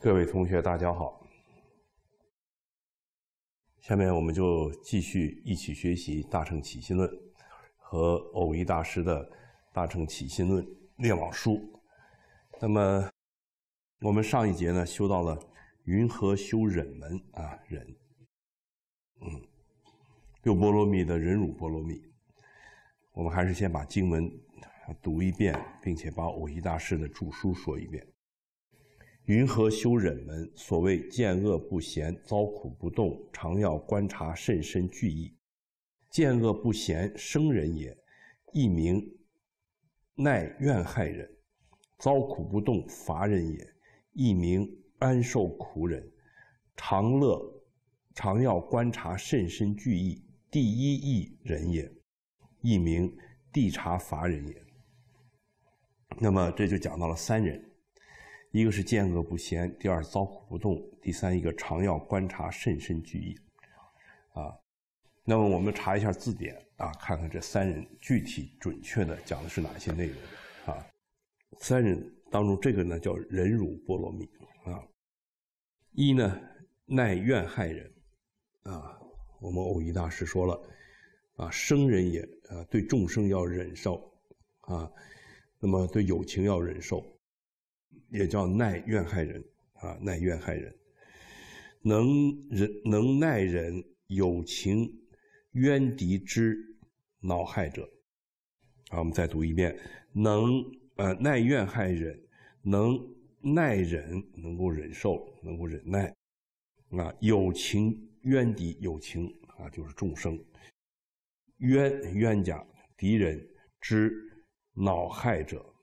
各位同学，大家好。下面我们就继续一起学习《大乘起信论》和偶一大师的《大乘起信论列网书》。那么，我们上一节呢修到了云何修忍门啊忍，嗯，六波罗蜜的忍辱波罗蜜。我们还是先把经文读一遍，并且把偶一大师的著书说一遍。云何修忍门？所谓见恶不嫌，遭苦不动，常要观察甚深具义。见恶不嫌生人也，亦名耐怨害人；遭苦不动乏人也，亦名安受苦忍。常乐，常要观察甚深具义。第一义人也，亦名地察乏人也。那么这就讲到了三人。一个是见恶不先，第二遭苦不动，第三一个常要观察甚深具义啊。那么我们查一下字典啊，看看这三人具体准确的讲的是哪些内容啊？三人当中，这个呢叫忍辱波罗蜜啊。一呢耐怨害人啊。我们偶一大师说了啊，生人也啊，对众生要忍受啊，那么对友情要忍受。也叫耐怨害人啊，耐怨害人，能忍能耐忍，有情冤敌之恼害者。好，我们再读一遍，能呃耐怨害忍，能耐忍，能够忍受，能够忍耐。啊，有情冤敌，有情啊，就是众生，冤冤家敌人之恼害者。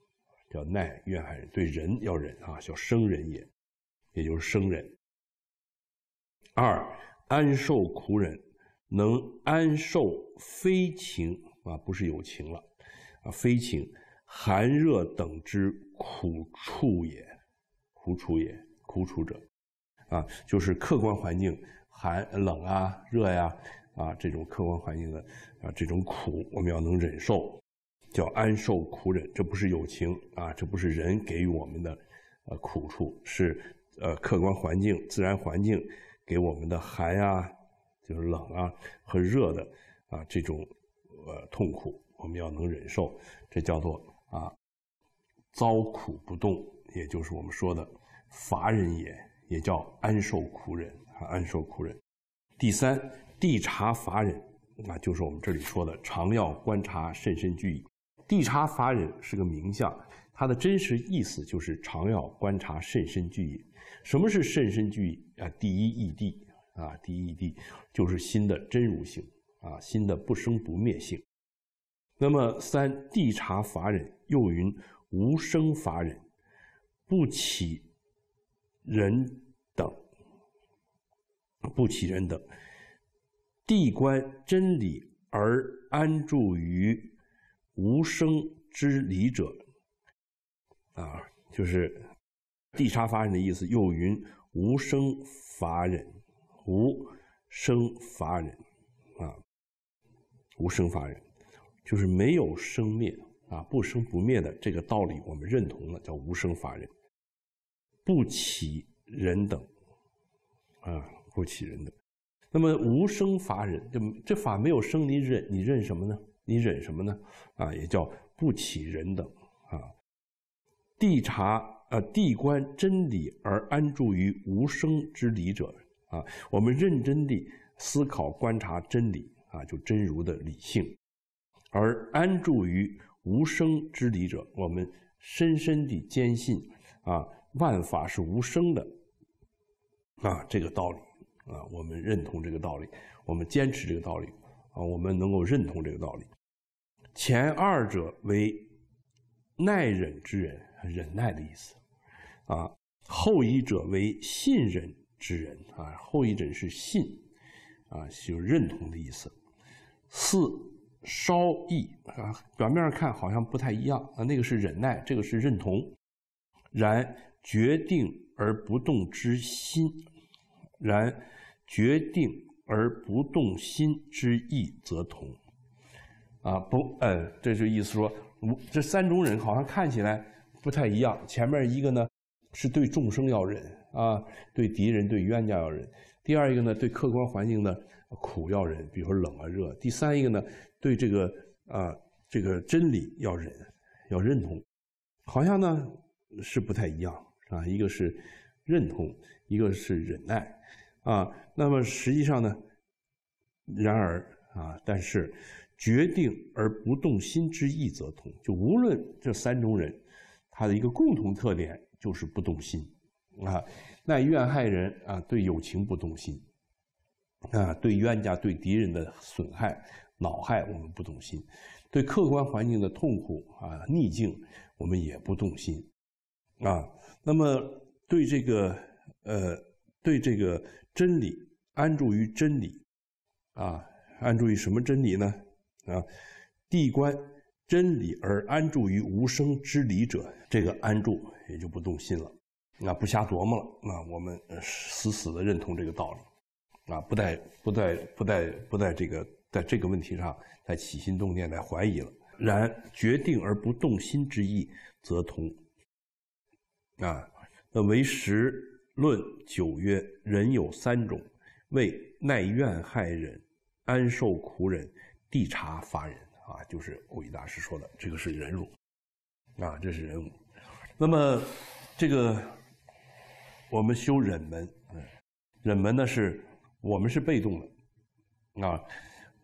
叫耐怨害人，对人要忍啊，叫生人也，也就是生人。二安受苦忍，能安受非情啊，不是友情了啊，非情寒热等之苦处也，苦处也，苦处者啊，就是客观环境寒冷啊、热呀啊这种客观环境的啊这种苦，我们要能忍受。叫安受苦忍，这不是友情啊，这不是人给予我们的，呃，苦处是，呃，客观环境、自然环境给我们的寒啊，就是冷啊和热的啊这种，呃，痛苦，我们要能忍受，这叫做啊，遭苦不动，也就是我们说的乏人也，也叫安受苦忍啊，安受苦忍。第三，地察乏人。那就是我们这里说的常要观察甚深具矣。地察法忍是个名相，它的真实意思就是常要观察甚深具义。什么是甚深具义啊？第一义地啊，第一义地就是心的真如性啊，心的不生不灭性。那么三地察法忍又云：无生法忍，不起人等，不起人等，地观真理而安住于。无生之理者，啊，就是地差法忍的意思。又云无生法忍，无生法忍，啊，无生法忍，就是没有生灭啊，不生不灭的这个道理，我们认同了，叫无生法忍。不起人等，啊，不起人等。那么无生法忍，这这法没有生，你忍，你认什么呢？你忍什么呢？啊，也叫不起人等啊。谛察，啊，谛观真理而安住于无生之理者啊。我们认真地思考、观察真理啊，就真如的理性，而安住于无生之理者，我们深深地坚信啊，万法是无生的啊，这个道理啊，我们认同这个道理，我们坚持这个道理。啊，我们能够认同这个道理。前二者为耐忍之人，忍耐的意思啊；后一者为信任之人啊，后一者是信啊，就认同的意思。四稍异啊，表面上看好像不太一样啊，那个是忍耐，这个是认同。然决定而不动之心，然决定。而不动心之意则同，啊不，呃，这就意思说，这三种忍好像看起来不太一样。前面一个呢，是对众生要忍啊，对敌人、对冤家要忍；第二一个呢，对客观环境的苦要忍，比如说冷啊、热；第三一个呢，对这个啊这个真理要忍，要认同。好像呢是不太一样啊，一个是认同，一个是忍耐。啊，那么实际上呢？然而啊，但是，决定而不动心之意则通。就无论这三种人，他的一个共同特点就是不动心。啊，那怨害人啊，对友情不动心；啊，对冤家、对敌人的损害、恼害我们不动心；对客观环境的痛苦啊、逆境，我们也不动心。啊，那么对这个呃，对这个。真理安住于真理，啊，安住于什么真理呢？啊，地观真理而安住于无生之理者，这个安住也就不动心了，那不瞎琢磨了，那我们死死的认同这个道理，啊，不再不再不再不再这个在这个问题上再起心动念、再怀疑了。然决定而不动心之意，则同，啊，那为实。论九曰：人有三种，为耐怨害忍、安受苦忍、地察法忍。啊，就是慧大师说的，这个是忍辱。啊，这是忍辱。那么，这个我们修忍门，忍门呢是，我们是被动的。啊，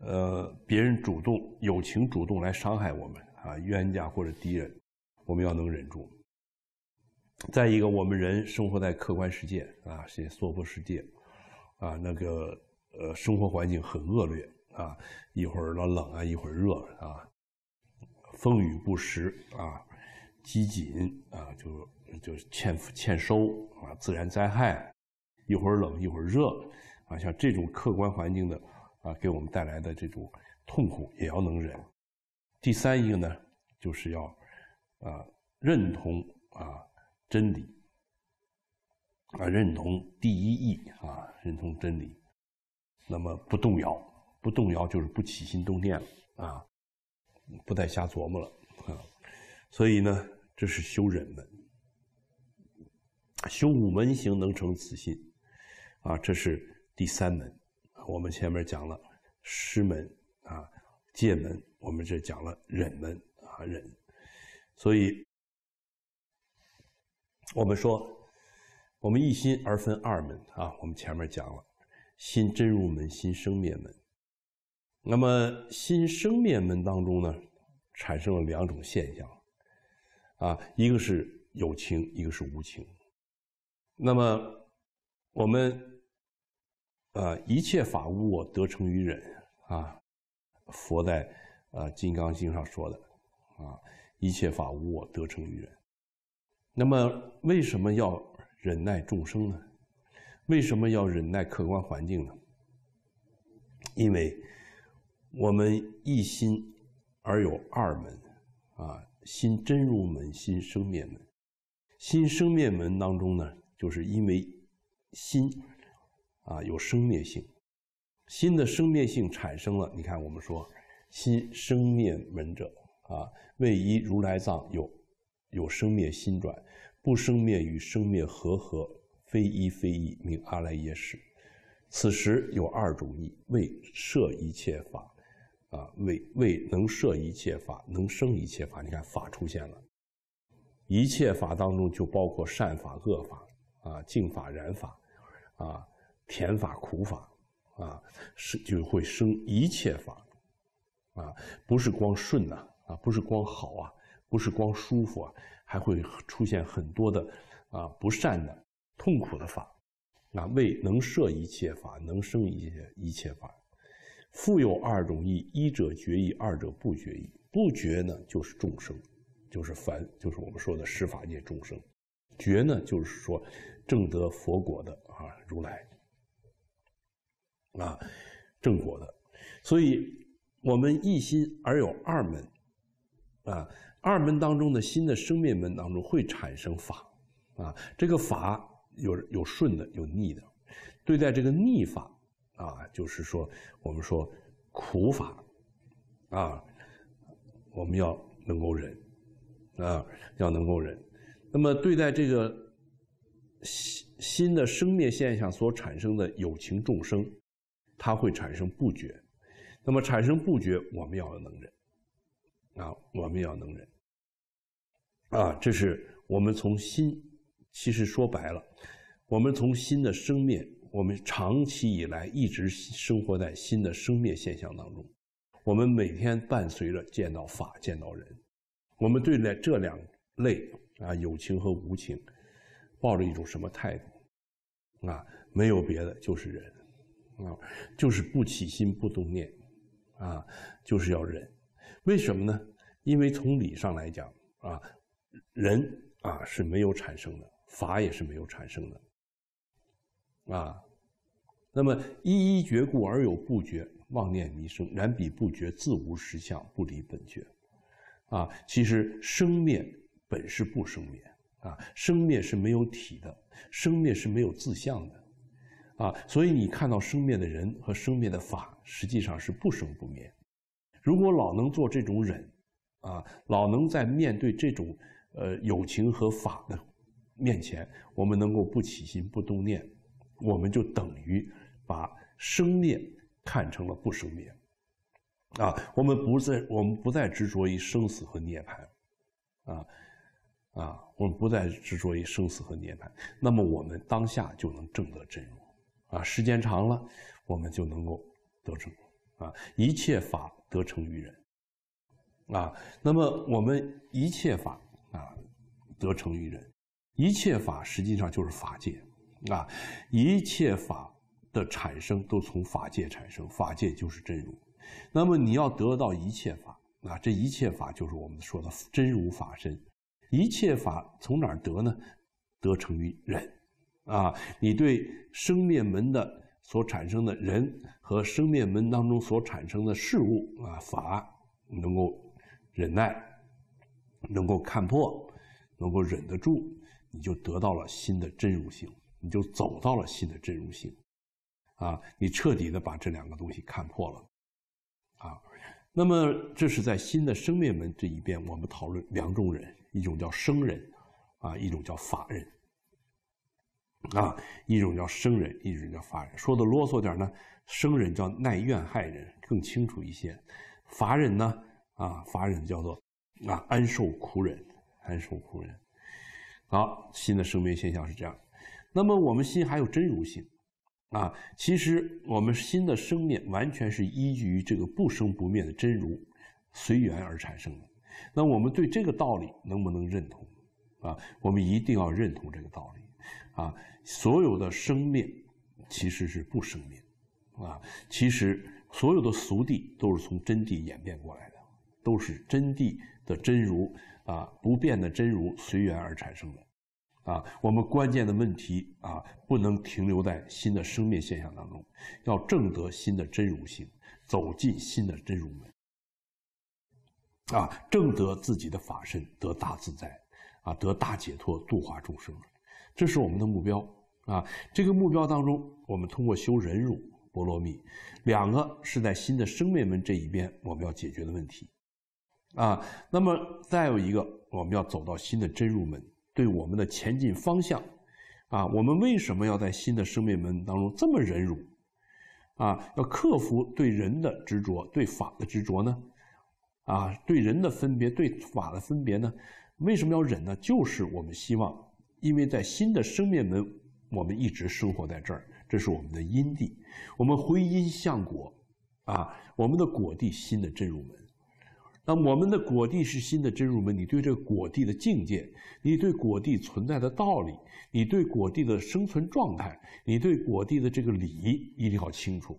呃，别人主动友情主动来伤害我们啊，冤家或者敌人，我们要能忍住。再一个，我们人生活在客观世界啊，是娑婆世界，啊，那个呃生活环境很恶劣啊，一会儿老冷啊，一会儿热啊，风雨不时啊，饥馑啊，就就欠欠收啊，自然灾害，一会儿冷一会儿热啊，像这种客观环境的啊，给我们带来的这种痛苦也要能忍。第三一个呢，就是要啊认同啊。真理啊，认同第一义啊，认同真理，那么不动摇，不动摇就是不起心动念了啊，不再瞎琢磨了啊。所以呢，这是修忍门，修五门行能成此心啊，这是第三门。我们前面讲了师门啊，戒门，我们这讲了忍门啊，忍，所以。我们说，我们一心而分二门啊。我们前面讲了，心真如门，心生灭门。那么心生灭门当中呢，产生了两种现象，啊，一个是有情，一个是无情。那么我们，呃，一切法无我，得成于忍啊。佛在呃《金刚经》上说的，啊，一切法无我，得成于忍。那么为什么要忍耐众生呢？为什么要忍耐客观环境呢？因为，我们一心而有二门，啊，心真如门，心生灭门。心生灭门当中呢，就是因为，心，啊，有生灭性。心的生灭性产生了，你看我们说，心生灭门者，啊，为一如来藏有，有生灭心转。不生灭与生灭合合，非一非一，名阿赖耶识。此时有二种意，为设一切法，啊，为为能设一切法，能生一切法。你看，法出现了，一切法当中就包括善法、恶法，啊，净法、染法，啊，甜法、苦法，啊，是就会生一切法，啊，不是光顺呐，啊，不是光好啊，不是光舒服啊。还会出现很多的啊不善的痛苦的法，那为能摄一切法，能生一切一切法。复有二种意：一者觉意，二者不觉意。不觉呢，就是众生，就是凡，就是我们说的十法界众生；觉呢，就是说正得佛果的啊如来啊正果的。所以，我们一心而有二门啊。二门当中的新的生灭门当中会产生法，啊，这个法有有顺的有逆的，对待这个逆法，啊，就是说我们说苦法，啊，我们要能够忍，啊，要能够忍。那么对待这个新新的生灭现象所产生的有情众生，它会产生不觉，那么产生不觉，我们要能忍，啊，我们要能忍。啊，这是我们从心，其实说白了，我们从心的生灭，我们长期以来一直生活在心的生灭现象当中。我们每天伴随着见到法、见到人，我们对待这两类啊，有情和无情，抱着一种什么态度？啊，没有别的，就是忍，啊，就是不起心、不动念，啊，就是要忍。为什么呢？因为从理上来讲，啊。人啊是没有产生的，法也是没有产生的，啊，那么一一觉故而有不觉，妄念迷生，然彼不觉自无实相，不离本觉，啊，其实生灭本是不生灭，啊，生灭是没有体的，生灭是没有自相的，啊，所以你看到生灭的人和生灭的法，实际上是不生不灭。如果老能做这种忍，啊，老能在面对这种呃，友情和法的面前，我们能够不起心不动念，我们就等于把生灭看成了不生灭啊。我们不再我们不再执着于生死和涅槃啊啊，我们不再执着于生死和涅槃。那么我们当下就能证得真如啊，时间长了我们就能够得成啊，一切法得成于人啊。那么我们一切法。啊，得成于人。一切法实际上就是法界，啊，一切法的产生都从法界产生，法界就是真如。那么你要得到一切法，啊，这一切法就是我们说的真如法身。一切法从哪得呢？得成于人，啊，你对生灭门的所产生的人和生灭门当中所产生的事物啊法，能够忍耐。能够看破，能够忍得住，你就得到了新的真如性，你就走到了新的真如性，啊，你彻底的把这两个东西看破了，啊，那么这是在新的生灭门这一边，我们讨论两种人，一种叫生人，啊，一种叫法人，啊，一种叫生人，一种叫法人，说的啰嗦点呢，生人叫耐怨害人，更清楚一些，法人呢，啊，法人叫做。啊，安受苦忍，安受苦忍。好，心的生命现象是这样。那么，我们心还有真如性啊。其实，我们心的生灭完全是依据于这个不生不灭的真如，随缘而产生的。那我们对这个道理能不能认同啊？我们一定要认同这个道理啊。所有的生灭，其实是不生灭啊。其实，所有的俗谛都是从真谛演变过来的，都是真谛。的真如啊，不变的真如随缘而产生的，啊，我们关键的问题啊，不能停留在新的生命现象当中，要正得新的真如性，走进新的真如门，啊，正得自己的法身，得大自在，啊，得大解脱，度化众生，这是我们的目标啊。这个目标当中，我们通过修忍辱波罗蜜，两个是在新的生灭门这一边，我们要解决的问题。啊，那么再有一个，我们要走到新的真入门，对我们的前进方向，啊，我们为什么要在新的生灭门当中这么忍辱，啊，要克服对人的执着、对法的执着呢？啊，对人的分别、对法的分别呢？为什么要忍呢？就是我们希望，因为在新的生灭门，我们一直生活在这儿，这是我们的因地，我们回因向果，啊，我们的果地新的真入门。那我们的果地是新的真如门，你对这个果地的境界，你对果地存在的道理，你对果地的生存状态，你对果地的这个理，一定要清楚，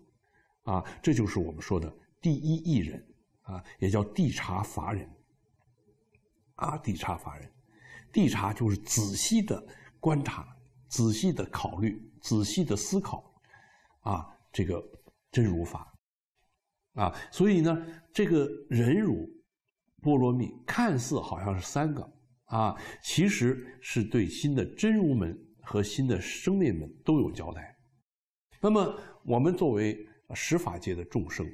啊，这就是我们说的第一义人，啊，也叫地察法人，啊，地察法人，地察就是仔细的观察，仔细的考虑，仔细的思考，啊，这个真如法，啊，所以呢，这个忍辱。波罗蜜看似好像是三个啊，其实是对新的真如门和新的生命门都有交代。那么我们作为十法界的众生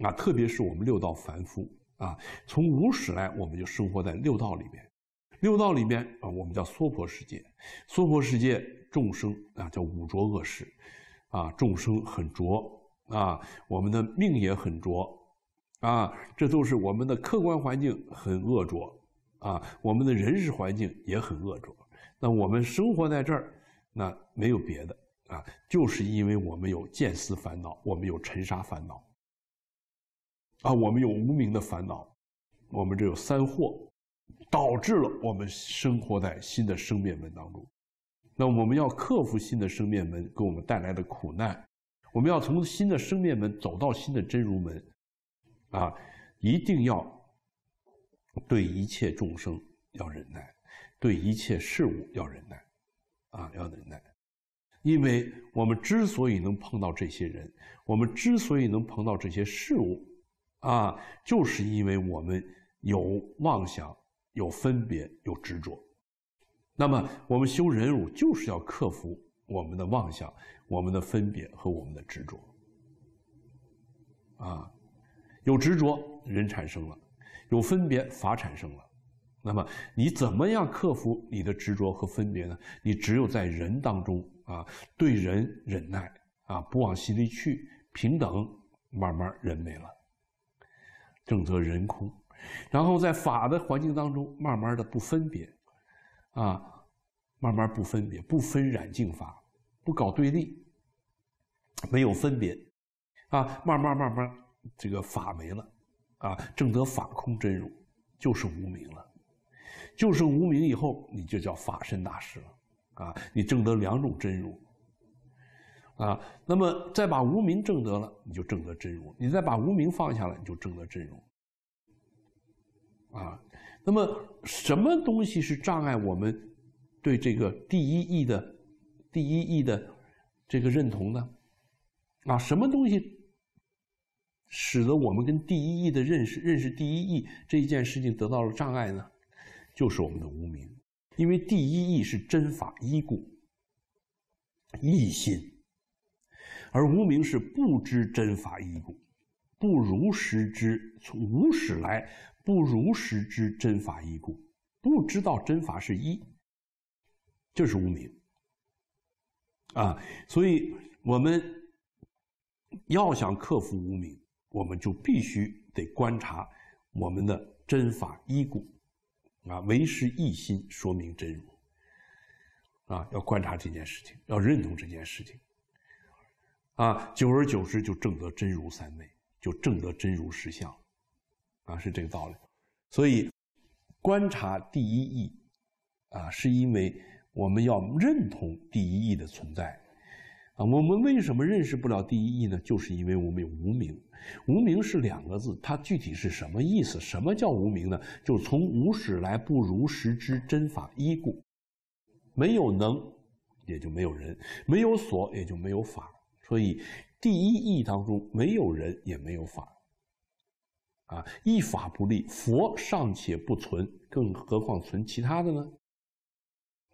啊，特别是我们六道凡夫啊，从无始来我们就生活在六道里面。六道里面啊，我们叫娑婆世界，娑婆世界众生啊叫五浊恶世啊，众生很浊啊，我们的命也很浊。啊，这都是我们的客观环境很恶浊，啊，我们的人事环境也很恶浊。那我们生活在这儿，那没有别的啊，就是因为我们有见思烦恼，我们有尘沙烦恼，啊，我们有无名的烦恼，我们这有三祸，导致了我们生活在新的生灭门当中。那我们要克服新的生灭门给我们带来的苦难，我们要从新的生灭门走到新的真如门。啊，一定要对一切众生要忍耐，对一切事物要忍耐，啊，要忍耐，因为我们之所以能碰到这些人，我们之所以能碰到这些事物，啊，就是因为我们有妄想、有分别、有执着。那么，我们修忍辱就是要克服我们的妄想、我们的分别和我们的执着，啊。有执着，人产生了；有分别，法产生了。那么，你怎么样克服你的执着和分别呢？你只有在人当中啊，对人忍耐啊，不往心里去，平等，慢慢人没了，正则人空。然后在法的环境当中，慢慢的不分别，啊，慢慢不分别，不分染净法，不搞对立，没有分别，啊，慢慢慢慢。这个法没了，啊，正得法空真如，就是无名了，就是无名以后，你就叫法身大师了，啊，你正得两种真如，啊，那么再把无名证得了，你就证得真如，你再把无名放下了，你就证得真如，啊，那么什么东西是障碍我们对这个第一义的第一义的这个认同呢？啊，什么东西？使得我们跟第一义的认识、认识第一义这一件事情得到了障碍呢，就是我们的无名，因为第一义是真法一故，一心，而无名是不知真法一故，不如实知从无始来，不如实知真法一故，不知道真法是一，就是无名。啊，所以我们要想克服无名，我们就必须得观察我们的真法依故，啊，为师一心说明真如，啊，要观察这件事情，要认同这件事情，啊，久而久之就证得真如三昧，就证得真如实相，啊，是这个道理。所以，观察第一义，啊，是因为我们要认同第一义的存在。啊，我们为什么认识不了第一义呢？就是因为我们有无名。无名是两个字，它具体是什么意思？什么叫无名呢？就是从无始来，不如实知真法一故，没有能，也就没有人；没有所，也就没有法。所以，第一义当中没有人也没有法。啊，一法不立，佛尚且不存，更何况存其他的呢？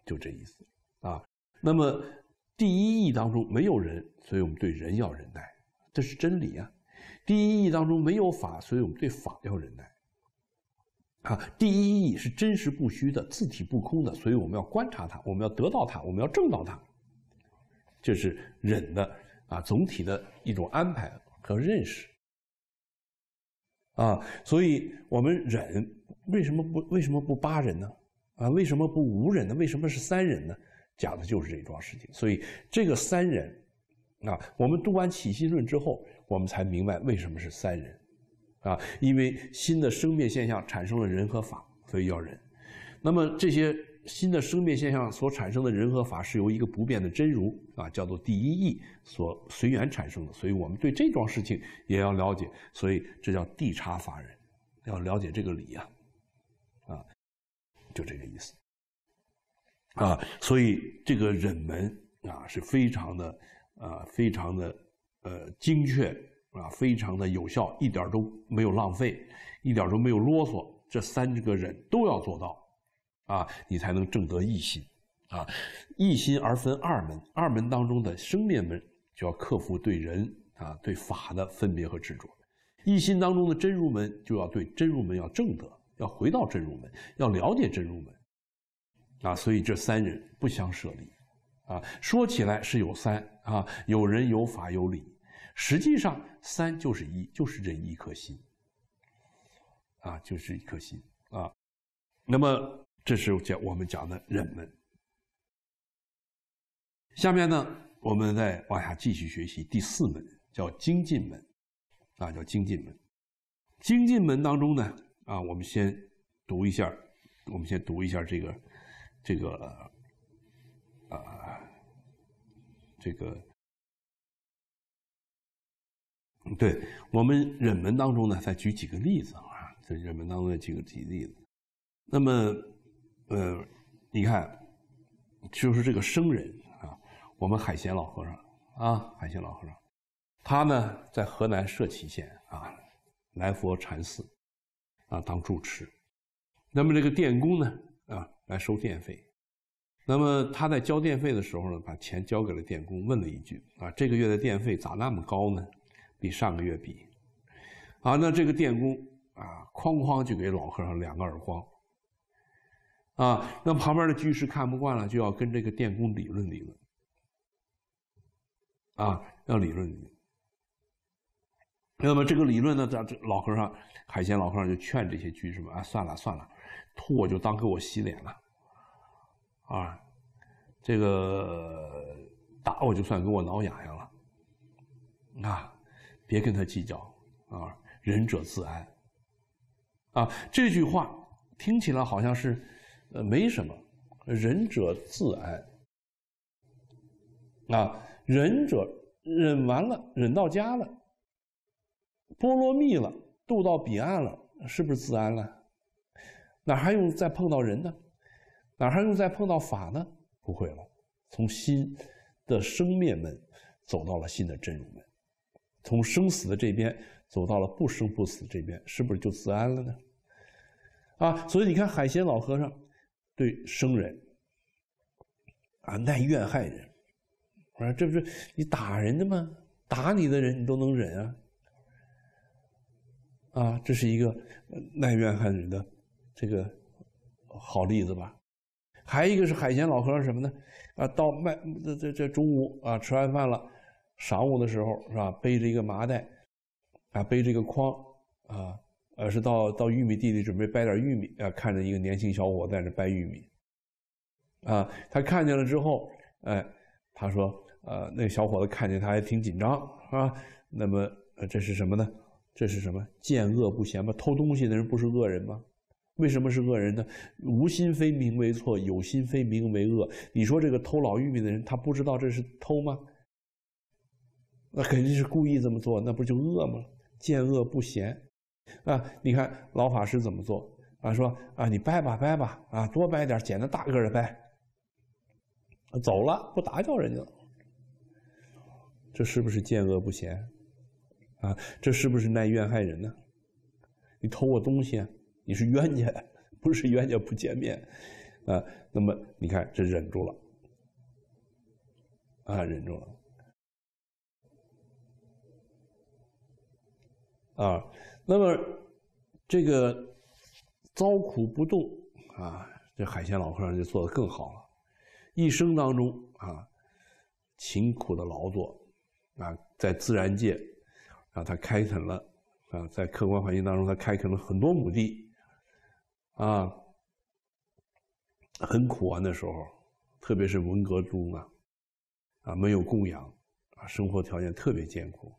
就这意思。啊，那么。第一义当中没有人，所以我们对人要忍耐，这是真理啊。第一义当中没有法，所以我们对法要忍耐。啊，第一义是真实不虚的，自体不空的，所以我们要观察它，我们要得到它，我们要证到它，这是忍的啊总体的一种安排和认识。啊，所以我们忍为什么不为什么不八忍呢？啊，为什么不五忍呢？为什么是三忍呢？讲的就是这桩事情，所以这个三人，啊，我们读完《起心论》之后，我们才明白为什么是三人，啊，因为新的生灭现象产生了人和法，所以要人。那么这些新的生灭现象所产生的人和法，是由一个不变的真如啊，叫做第一义所随缘产生的。所以我们对这桩事情也要了解，所以这叫地差法人，要了解这个理呀，啊，就这个意思。啊，所以这个忍门啊是非常的，啊，非常的，呃，精确啊，非常的有效，一点都没有浪费，一点都没有啰嗦。这三个忍都要做到，啊，你才能正得一心。啊，一心而分二门，二门当中的生灭门就要克服对人啊、对法的分别和执着；一心当中的真如门就要对真如门要正得，要回到真如门，要了解真如门。啊，所以这三人不相舍离，啊，说起来是有三啊，有人有法有理，实际上三就是一，就是这一颗心，啊，就是一颗心啊。那么这是讲我们讲的人门。下面呢，我们再往下继续学习第四门，叫精进门，啊，叫精进门。精进门当中呢，啊，我们先读一下，我们先读一下这个。这个，啊，这个，对我们忍门当中呢，再举几个例子啊，在忍门当中的举个几例子。那么，呃，你看，就是这个僧人啊，我们海贤老和尚啊，海贤老和尚，他呢在河南社旗县啊，来佛禅寺啊当住持。那么这个电工呢？来收电费，那么他在交电费的时候呢，把钱交给了电工，问了一句：“啊，这个月的电费咋那么高呢？比上个月比。”啊，那这个电工啊，哐哐就给老和尚两个耳光。啊，那旁边的居士看不惯了，就要跟这个电工理论理论。啊，要理论理论。那么这个理论呢，在这老和尚海贤老和尚就劝这些居士们：“啊，算了算了，吐我就当给我洗脸了。”啊，这个打我就算给我挠痒痒了，啊，别跟他计较啊，忍者自安。啊，这句话听起来好像是，呃，没什么，忍者自安。啊，忍者忍完了，忍到家了，波罗蜜了，渡到彼岸了，是不是自安了？哪还用再碰到人呢？哪还用再碰到法呢？不会了，从新的生灭门走到了新的真如门，从生死的这边走到了不生不死这边，是不是就自安了呢？啊，所以你看海贤老和尚对生人啊耐怨害人，我说这不是你打人的吗？打你的人你都能忍啊？啊，这是一个耐怨害人的这个好例子吧？还一个是海鲜老和尚什么呢？啊，到卖这这这中午啊吃完饭了，晌午的时候是吧？背着一个麻袋，啊，背着一个筐，啊，而是到到玉米地里准备掰点玉米。啊，看着一个年轻小伙在那掰玉米，啊，他看见了之后，哎，他说，呃，那小伙子看见他还挺紧张，是吧？那么，这是什么呢？这是什么？见恶不贤吧？偷东西的人不是恶人吗？为什么是恶人呢？无心非名为错，有心非名为恶。你说这个偷老玉米的人，他不知道这是偷吗？那肯定是故意这么做，那不就恶吗？见恶不嫌，啊，你看老法师怎么做啊？说啊，你掰吧掰吧，啊，多掰点，捡那大个的掰。走了，不打搅人家了。这是不是见恶不嫌？啊，这是不是耐怨害人呢？你偷我东西啊！你是冤家，不是冤家不见面，啊，那么你看这忍住了，啊，忍住了，啊，那么这个遭苦不动，啊，这海鲜老和尚就做得更好了，一生当中啊，勤苦的劳作，啊，在自然界，啊，他开垦了，啊，在客观环境当中，他开垦了很多亩地。啊，很苦啊！那时候，特别是文革中啊，啊，没有供养，啊，生活条件特别艰苦。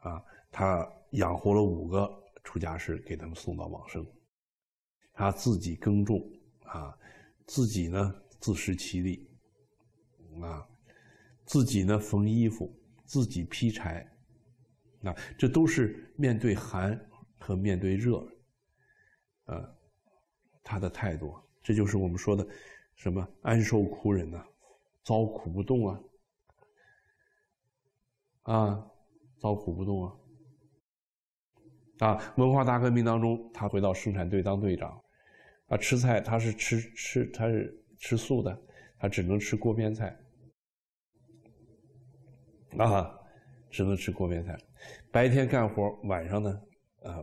啊，他养活了五个出家师，给他们送到往生，他自己耕种啊，自己呢自食其力，啊，自己呢缝衣服，自己劈柴，啊，这都是面对寒和面对热。呃，他的态度，这就是我们说的，什么安受苦人啊，遭苦不动啊，啊，遭苦不动啊，啊，文化大革命当中，他回到生产队当队长，啊，吃菜他是吃吃他是吃素的，他只能吃锅边菜，啊，只能吃锅边菜，白天干活，晚上呢，啊。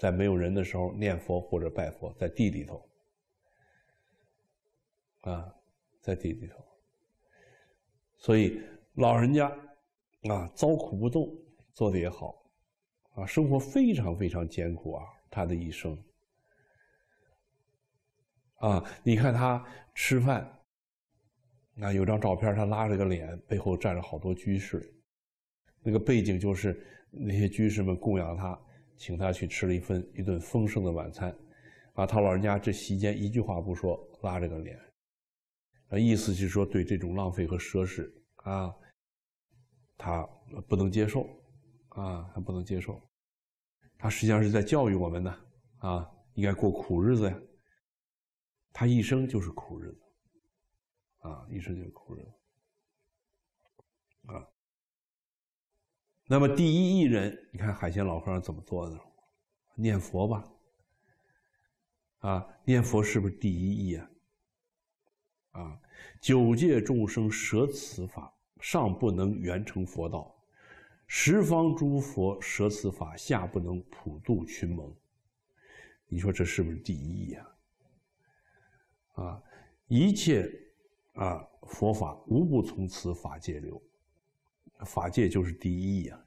在没有人的时候念佛或者拜佛，在地里头，啊，在地里头。所以老人家啊，遭苦不动，做的也好，啊，生活非常非常艰苦啊，他的一生，啊，你看他吃饭，那有张照片，他拉着个脸，背后站着好多居士，那个背景就是那些居士们供养他。请他去吃了一份一顿丰盛的晚餐，啊，他老人家这席间一句话不说，拉着个脸，啊，意思是说对这种浪费和奢侈啊，他不能接受，啊，他不能接受，他实际上是在教育我们呢，啊，应该过苦日子呀。他一生就是苦日子，啊，一生就是苦日子，啊。那么第一义人，你看海鲜老和尚怎么做的？念佛吧。啊，念佛是不是第一义啊？啊，九界众生舍此法，上不能圆成佛道；十方诸佛舍此法，下不能普度群蒙。你说这是不是第一义啊？啊，一切啊佛法无不从此法界流。法界就是第一义啊，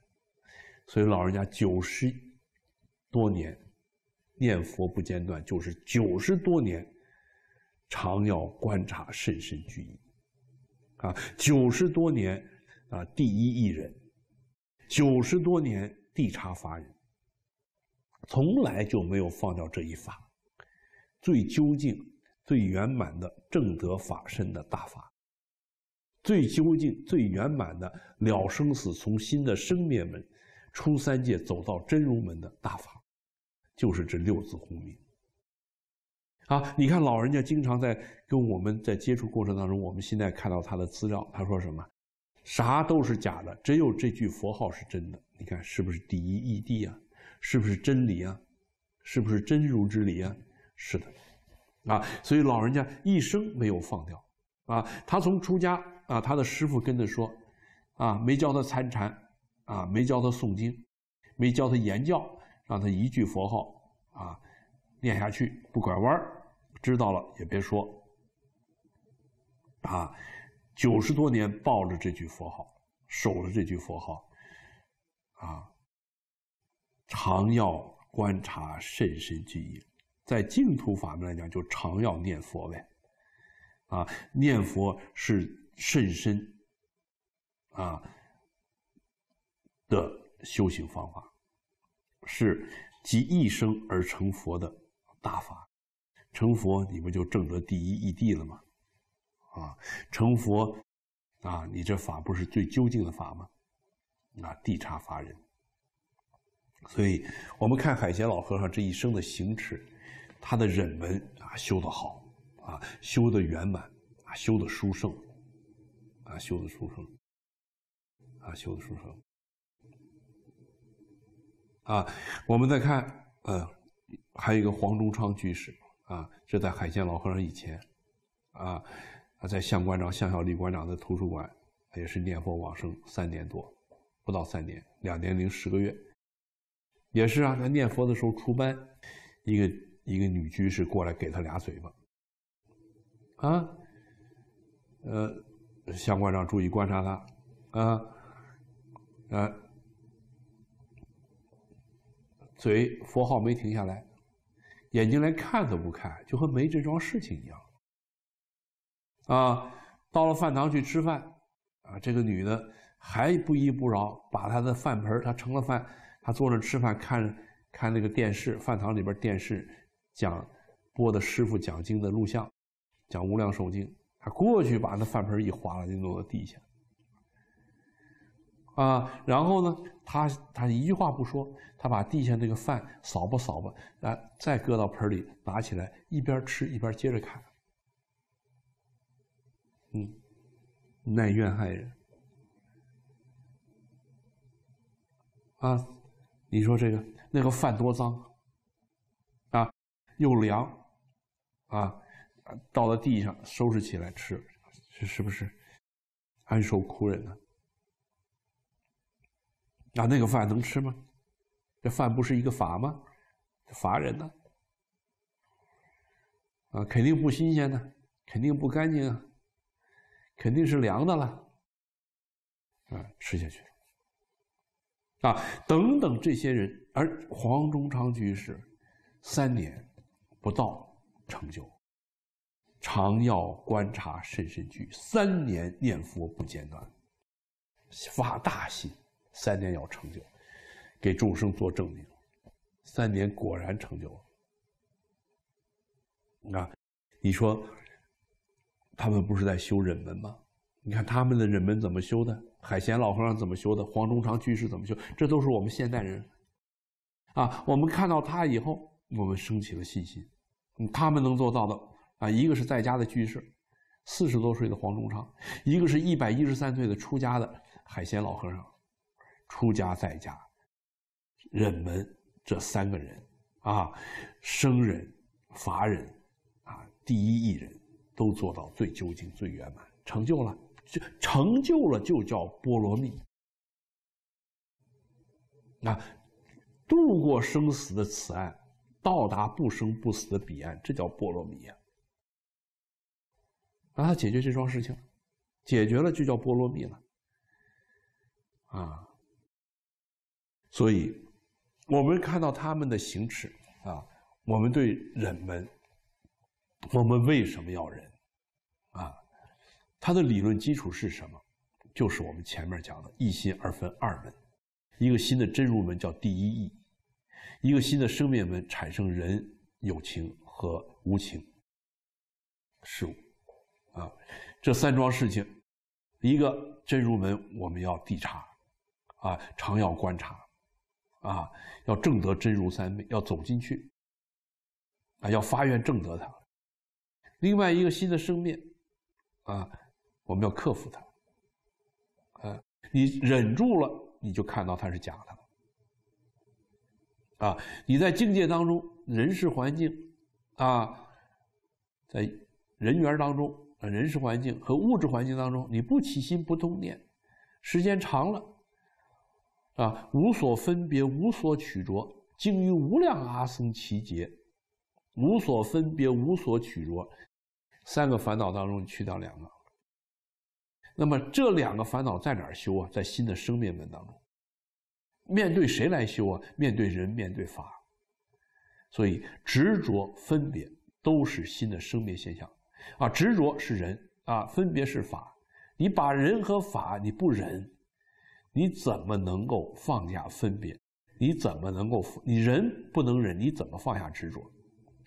所以老人家九十多年念佛不间断，就是九十多年常要观察甚深具意啊，九十多年啊第一义人，九十多年地差法人，从来就没有放掉这一法，最究竟、最圆满的正德法身的大法。最究竟、最圆满的了生死、从心的生灭门，出三界、走到真如门的大法，就是这六字宏名。啊，你看老人家经常在跟我们在接触过程当中，我们现在看到他的资料，他说什么？啥都是假的，只有这句佛号是真的。你看是不是第一义谛啊？是不是真理啊？是不是真如之理啊？是的，啊，所以老人家一生没有放掉。啊，他从出家啊，他的师傅跟他说，啊，没教他参禅，啊，没教他诵经，没教他言教，让他一句佛号啊，念下去不拐弯儿，知道了也别说。啊，九十多年抱着这句佛号，守着这句佛号，啊，常要观察甚深记忆，在净土法门来讲，就常要念佛呗。啊，念佛是甚深啊的修行方法，是集一生而成佛的大法。成佛你不就证得第一义谛了吗？啊，成佛啊，你这法不是最究竟的法吗？啊，地差法忍。所以，我们看海贤老和尚这一生的行持，他的忍门啊，修得好。啊，修的圆满，啊，修的殊胜，啊，修的殊胜，啊，修的殊胜，啊，我们再看，呃，还有一个黄中昌居士，啊，是在海鲜老和尚以前，啊，在向馆长、向小李馆长的图书馆，也是念佛往生三年多，不到三年，两年零十个月，也是啊，他念佛的时候出班，一个一个女居士过来给他俩嘴巴。啊，呃，相关上注意观察他，啊，啊，嘴佛号没停下来，眼睛连看都不看，就和没这桩事情一样。啊，到了饭堂去吃饭，啊，这个女的还不依不饶，把她的饭盆她盛了饭，她坐着吃饭，看看那个电视，饭堂里边电视讲播的师傅讲经的录像。讲无量寿经，他过去把那饭盆一划拉就落到地下，啊，然后呢，他他一句话不说，他把地下那个饭扫吧扫吧，啊，再搁到盆里，拿起来一边吃一边接着看，嗯，耐怨害人，啊，你说这个那个饭多脏，啊，又凉，啊。啊，到了地上收拾起来吃，是不是？安守苦人呢？那那个饭能吃吗？这饭不是一个法吗？罚人呢？啊，肯定不新鲜呢，肯定不干净啊，肯定是凉的了。啊，吃下去。啊，等等这些人，而黄忠昌居士，三年不到成就。常要观察甚深句，三年念佛不间断，发大心，三年要成就，给众生做证明。三年果然成就了。啊，你说他们不是在修忍门吗？你看他们的忍门怎么修的？海贤老和尚怎么修的？黄忠常居士怎么修？这都是我们现代人啊。我们看到他以后，我们升起了信心。他们能做到的。啊，一个是在家的居士，四十多岁的黄忠昌；一个是一百一十三岁的出家的海贤老和尚，出家在家，忍门这三个人啊，生人、法人，啊，第一义人都做到最究竟、最圆满，成就了，就成就了，就叫波罗蜜。那度过生死的此岸，到达不生不死的彼岸，这叫波罗蜜啊。让他解决这桩事情，解决了就叫波罗蜜了，啊，所以我们看到他们的行事啊，我们对忍门，我们为什么要忍啊？他的理论基础是什么？就是我们前面讲的一心二分二门，一个新的真如门叫第一义，一个新的生灭门产生人有情和无情事物。啊，这三桩事情，一个真如门，我们要地查，啊，常要观察，啊，要正得真如三昧，要走进去。啊，要发愿正得它。另外一个新的生命，啊，我们要克服它。啊，你忍住了，你就看到它是假的了。啊，你在境界当中，人事环境，啊，在人缘当中。人事环境和物质环境当中，你不起心不动念，时间长了，啊，无所分别，无所取着，精于无量阿僧祇劫，无所分别，无所取着，三个烦恼当中去掉两个。那么这两个烦恼在哪儿修啊？在新的生命门当中，面对谁来修啊？面对人，面对法。所以执着分别都是新的生命现象。啊，执着是人啊，分别是法。你把人和法你不忍，你怎么能够放下分别？你怎么能够你人不能忍，你怎么放下执着？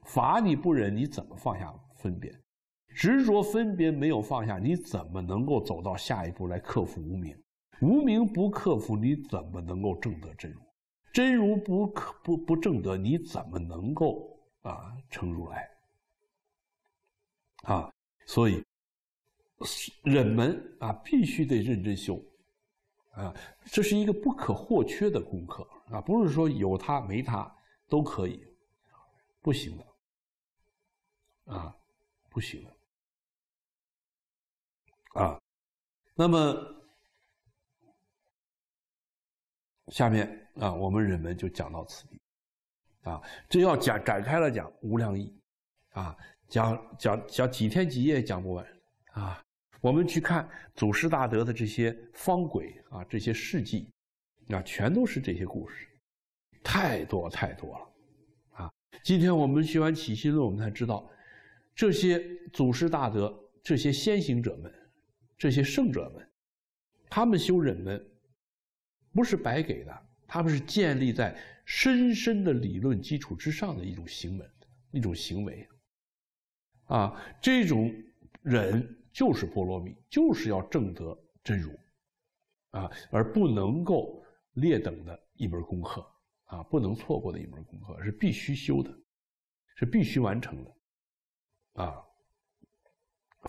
法你不忍，你怎么放下分别？执着分别没有放下，你怎么能够走到下一步来克服无明？无明不克服，你怎么能够证得真如？真如不克不不证得，你怎么能够啊成如来？啊，所以人们啊必须得认真修，啊，这是一个不可或缺的功课啊，不是说有他没他都可以，不行的，啊，不行的，啊，那么下面啊我们人们就讲到此地，啊，这要讲展开了讲无量义，啊。讲讲讲几天几夜讲不完啊！我们去看祖师大德的这些方轨啊，这些事迹，啊，全都是这些故事，太多太多了啊！今天我们学完《起心论》，我们才知道，这些祖师大德、这些先行者们、这些圣者们，他们修忍门，不是白给的，他们是建立在深深的理论基础之上的一种行为，一种行为。啊，这种忍就是波罗蜜，就是要证得真如，啊，而不能够劣等的一门功课，啊，不能错过的一门功课是必须修的，是必须完成的，啊，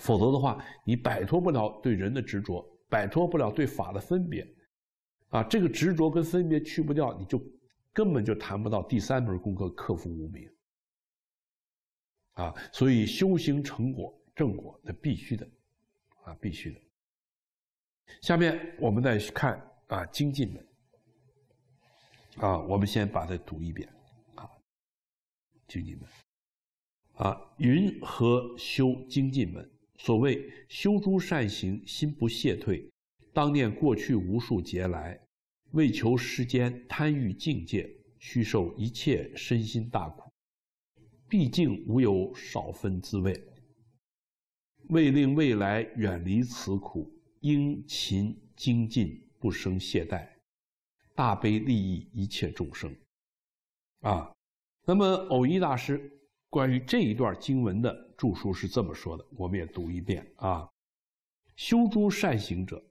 否则的话，你摆脱不了对人的执着，摆脱不了对法的分别，啊，这个执着跟分别去不掉，你就根本就谈不到第三门功课克服无明。啊，所以修行成果正果，那必须的，啊，必须的。下面我们再去看啊，精进门。啊，我们先把它读一遍。啊，精进门。啊，云何修精进门？所谓修诸善行，心不懈退，当念过去无数劫来，为求世间贪欲境界，须受一切身心大苦。毕竟无有少分滋味，为令未来远离此苦，应勤精进，不生懈怠，大悲利益一切众生。啊，那么偶一大师关于这一段经文的著述是这么说的，我们也读一遍啊。修诸善行者，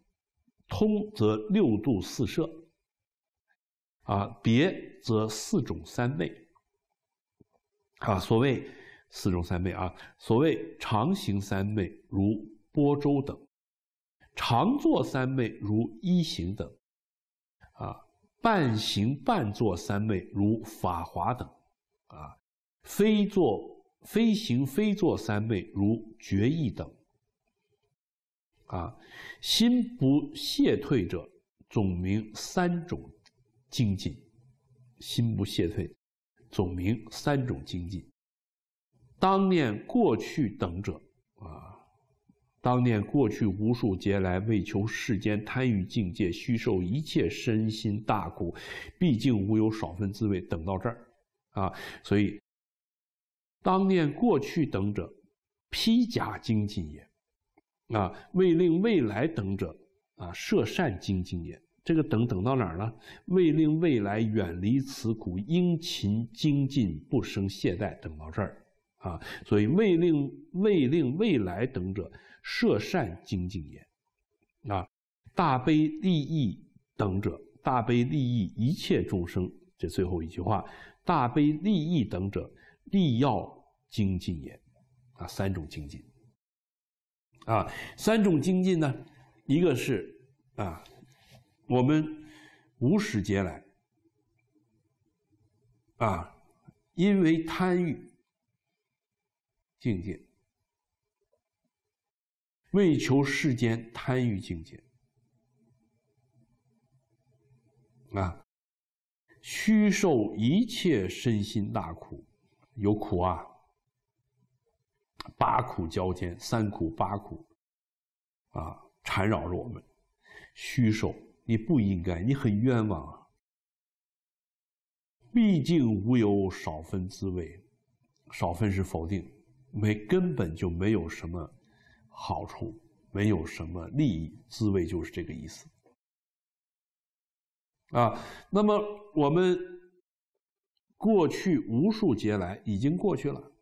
通则六度四摄，啊，别则四种三昧。啊，所谓四种三昧啊，所谓常行三昧，如波州等；常坐三昧，如一行等；啊，半行半坐三昧，如法华等；啊，非坐非行非坐三昧，如觉意等。啊，心不懈退者，总名三种精进；心不懈退。总名三种精进。当念过去等者，啊，当念过去无数劫来为求世间贪欲境界，虚受一切身心大苦，毕竟无有少分滋味。等到这儿，啊，所以当念过去等者，披甲精进也。啊，为令未来等者，啊，设善精进也。这个等等到哪儿了？为令未来远离此苦，殷勤精进，不生懈怠，等到这儿啊。所以为令为令未来等者设善精进也啊。大悲利益等者，大悲利益一切众生。这最后一句话，大悲利益等者利要精进也啊。三种精进啊，三种精进呢，一个是啊。我们无始劫来啊，因为贪欲境界，为求世间贪欲境界啊，虚受一切身心大苦，有苦啊，八苦交煎，三苦八苦啊，缠绕着我们，虚受。你不应该，你很冤枉啊！毕竟无有少分滋味，少分是否定，没根本就没有什么好处，没有什么利益，滋味就是这个意思。啊，那么我们过去无数劫来已经过去了，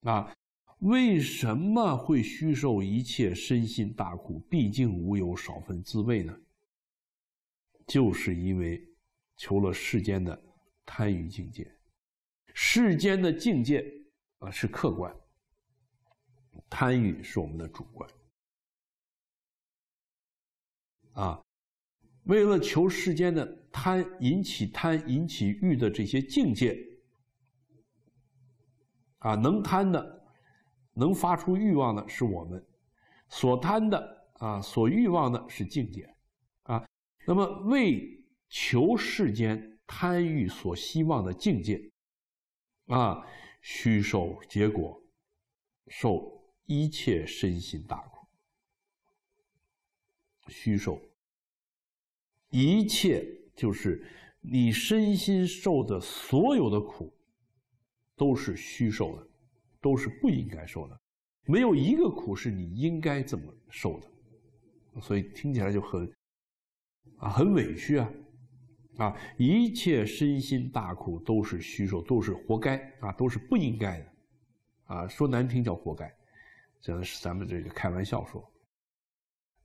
啊，为什么会虚受一切身心大苦？毕竟无有少分滋味呢？就是因为求了世间的贪欲境界，世间的境界啊是客观，贪欲是我们的主观。啊，为了求世间的贪，引起贪，引起欲的这些境界，啊，能贪的，能发出欲望的是我们，所贪的啊，所欲望的是境界。那么为求世间贪欲所希望的境界，啊，虚受结果，受一切身心大苦。虚受一切，就是你身心受的所有的苦，都是虚受的，都是不应该受的，没有一个苦是你应该这么受的。所以听起来就很。啊，很委屈啊，啊，一切身心大苦都是虚受，都是活该啊，都是不应该的，啊，说难听叫活该，这是咱们这个开玩笑说，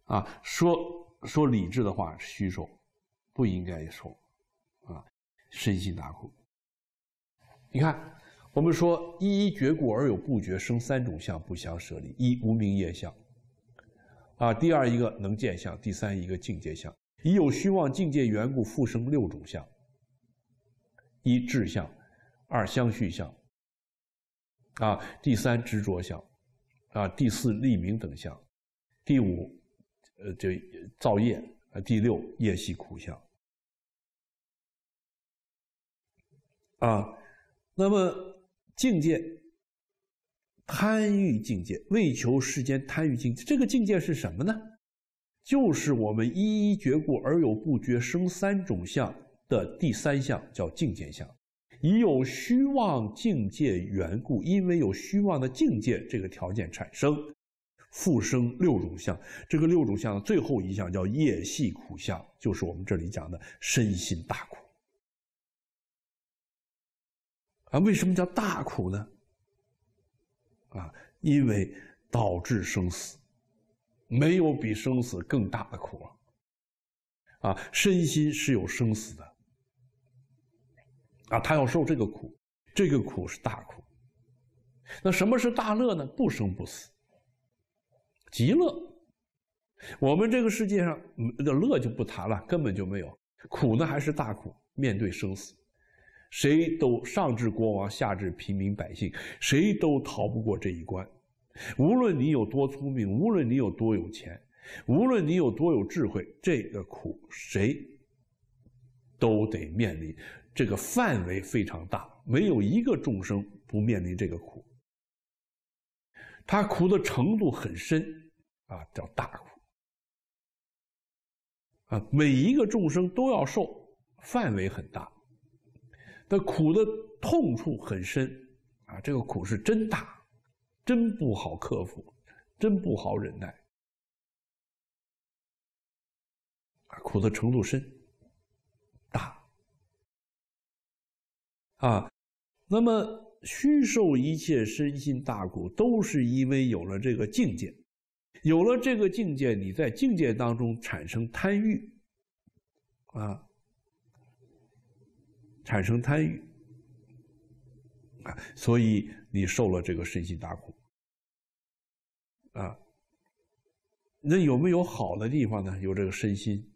啊，说说理智的话，虚受，不应该受，啊，身心大苦。你看，我们说一一觉故而有不觉，生三种相，不相舍离：一无名业相，啊，第二一个能见相，第三一个境界相。已有虚妄境界缘故，复生六种相：一智相，二相续相。啊，第三执着相，啊，第四利名等相，第五，呃，这造业，啊，第六业系苦相。啊，那么境界，贪欲境界，为求世间贪欲境界，这个境界是什么呢？就是我们一一觉故而有不觉生三种相的第三相叫境界相，已有虚妄境界缘故，因为有虚妄的境界这个条件产生复生六种相。这个六种相的最后一相叫业系苦相，就是我们这里讲的身心大苦。啊，为什么叫大苦呢？啊，因为导致生死。没有比生死更大的苦，啊，身心是有生死的，啊，他要受这个苦，这个苦是大苦。那什么是大乐呢？不生不死，极乐。我们这个世界上，的乐就不谈了，根本就没有苦呢，还是大苦。面对生死，谁都上至国王，下至平民百姓，谁都逃不过这一关。无论你有多聪明，无论你有多有钱，无论你有多有智慧，这个苦谁都得面临。这个范围非常大，没有一个众生不面临这个苦。他苦的程度很深啊，叫大苦啊。每一个众生都要受，范围很大，但苦的痛处很深啊。这个苦是真大。真不好克服，真不好忍耐，苦的程度深大啊。那么，虚受一切身心大苦，都是因为有了这个境界。有了这个境界，你在境界当中产生贪欲啊，产生贪欲啊，所以你受了这个身心大苦。啊，那有没有好的地方呢？有这个身心，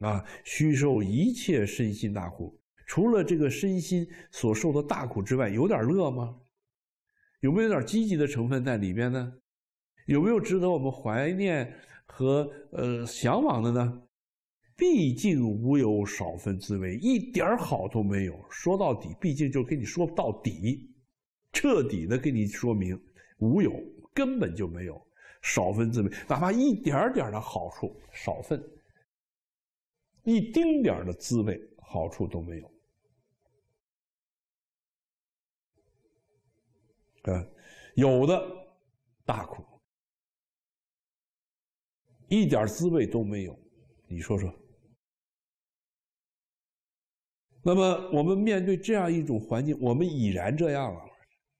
啊，虚受一切身心大苦。除了这个身心所受的大苦之外，有点乐吗？有没有点积极的成分在里边呢？有没有值得我们怀念和呃向往的呢？毕竟无有少分滋味，一点好都没有。说到底，毕竟就跟你说到底，彻底的给你说明无有。根本就没有少分滋味，哪怕一点点的好处，少分一丁点的滋味好处都没有。啊，有的大苦，一点滋味都没有，你说说。那么我们面对这样一种环境，我们已然这样了。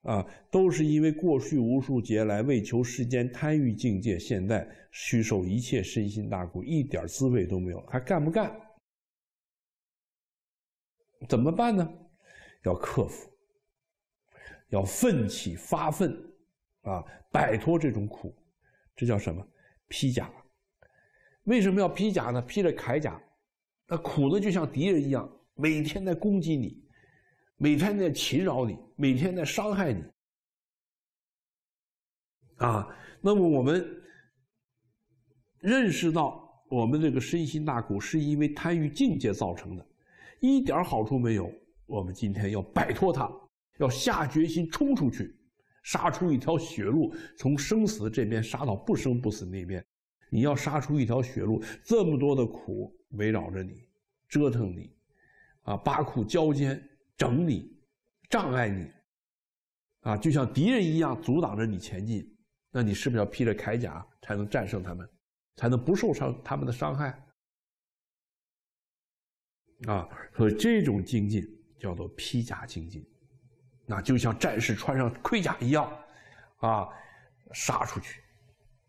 啊，都是因为过去无数劫来为求世间贪欲境界，现在虚受一切身心大苦，一点滋味都没有，还干不干？怎么办呢？要克服，要奋起发奋，啊，摆脱这种苦，这叫什么？披甲。为什么要披甲呢？披着铠甲，那苦的就像敌人一样，每天在攻击你。每天在侵扰你，每天在伤害你，啊！那么我们认识到，我们这个身心大苦是因为贪欲境界造成的，一点好处没有。我们今天要摆脱它，要下决心冲出去，杀出一条血路，从生死这边杀到不生不死那边。你要杀出一条血路，这么多的苦围绕着你，折腾你，啊！八苦交煎。整理障碍你啊，就像敌人一样阻挡着你前进，那你是不是要披着铠甲才能战胜他们，才能不受伤他们的伤害啊？所以这种精进叫做披甲精进，那就像战士穿上盔甲一样啊，杀出去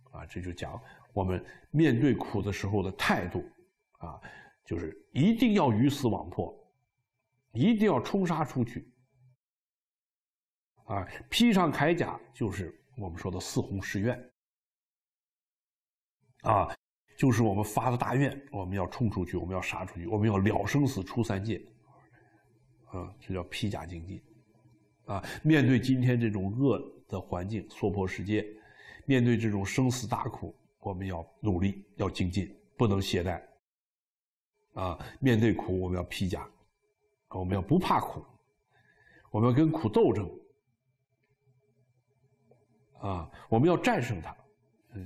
啊！这就讲我们面对苦的时候的态度啊，就是一定要鱼死网破。一定要冲杀出去，啊！披上铠甲就是我们说的四弘誓愿，啊，就是我们发的大愿。我们要冲出去，我们要杀出去，我们要了生死、出三界，啊，这叫披甲精进，啊！面对今天这种恶的环境、娑婆世界，面对这种生死大苦，我们要努力，要精进，不能懈怠，啊！面对苦，我们要披甲。我们要不怕苦，我们要跟苦斗争，啊，我们要战胜它，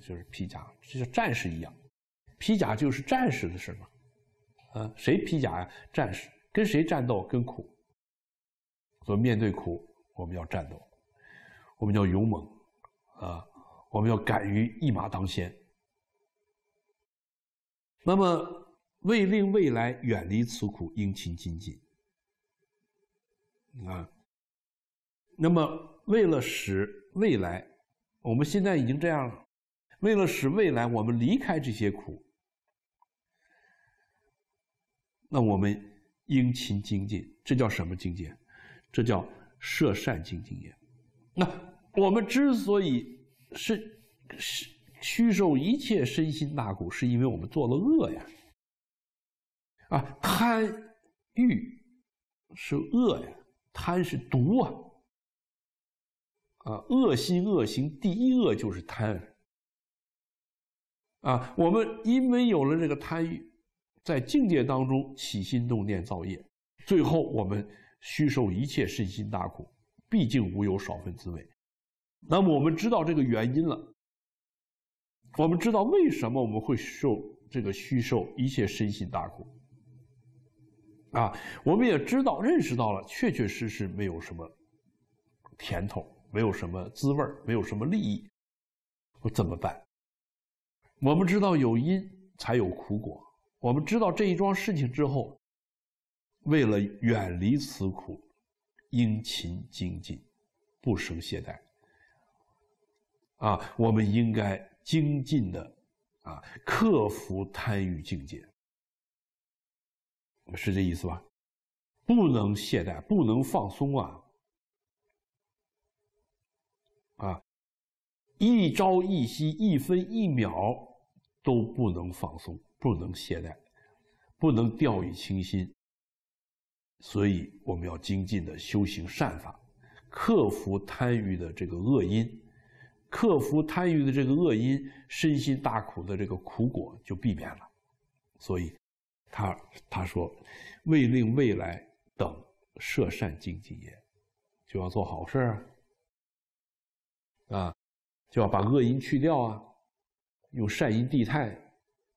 就是披甲，就像战士一样，披甲就是战士的事嘛，啊，谁披甲呀？战士，跟谁战斗？跟苦。所以面对苦，我们要战斗，我们要勇猛，啊，我们要敢于一马当先。那么，为令未来远离此苦，应勤精进。啊，那么为了使未来，我们现在已经这样，了，为了使未来我们离开这些苦，那我们应勤精进，这叫什么境界？这叫设善精进也。那我们之所以是是屈受一切身心大苦，是因为我们做了恶呀。啊，贪欲是恶呀。贪是毒啊！啊，恶心恶行，第一恶就是贪。啊，我们因为有了这个贪欲，在境界当中起心动念造业，最后我们虚受一切身心大苦，毕竟无有少分滋味。那么我们知道这个原因了，我们知道为什么我们会受这个虚受一切身心大苦。啊，我们也知道、认识到了，确确实实没有什么甜头，没有什么滋味没有什么利益，我怎么办？我们知道有因才有苦果，我们知道这一桩事情之后，为了远离此苦，殷勤精进，不生懈怠。啊，我们应该精进的，啊，克服贪欲境界。是这意思吧？不能懈怠，不能放松啊！啊，一朝一夕，一分一秒都不能放松，不能懈怠，不能掉以轻心。所以，我们要精进的修行善法，克服贪欲的这个恶因，克服贪欲的这个恶因，身心大苦的这个苦果就避免了。所以。他他说，为令未来等设善境界也，就要做好事啊，啊，就要把恶因去掉啊，用善因替代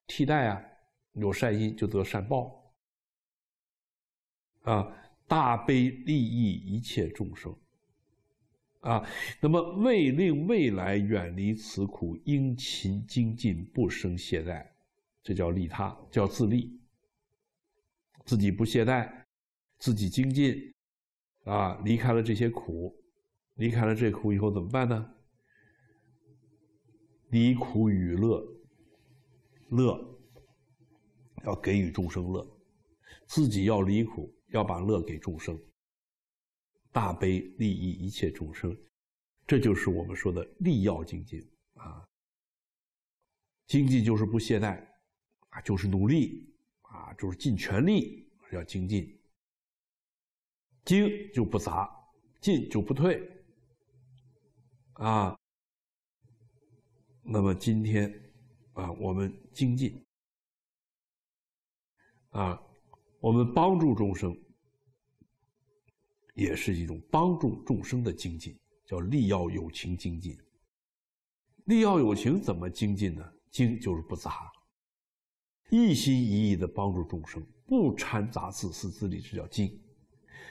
替代啊，有善因就得善报啊，大悲利益一切众生啊，那么为令未来远离此苦，应勤精进，不生懈怠，这叫利他，叫自利。自己不懈怠，自己精进，啊，离开了这些苦，离开了这苦以后怎么办呢？离苦与乐，乐要给予众生乐，自己要离苦，要把乐给众生。大悲利益一切众生，这就是我们说的利要精进啊，经济就是不懈怠啊，就是努力。就是尽全力要精进，精就不杂，进就不退。啊，那么今天啊，我们精进，啊，我们帮助众生，也是一种帮助众生的精进，叫利要有情精进。利要有情怎么精进呢？精就是不杂。一心一意的帮助众生，不掺杂自私自利，这叫精，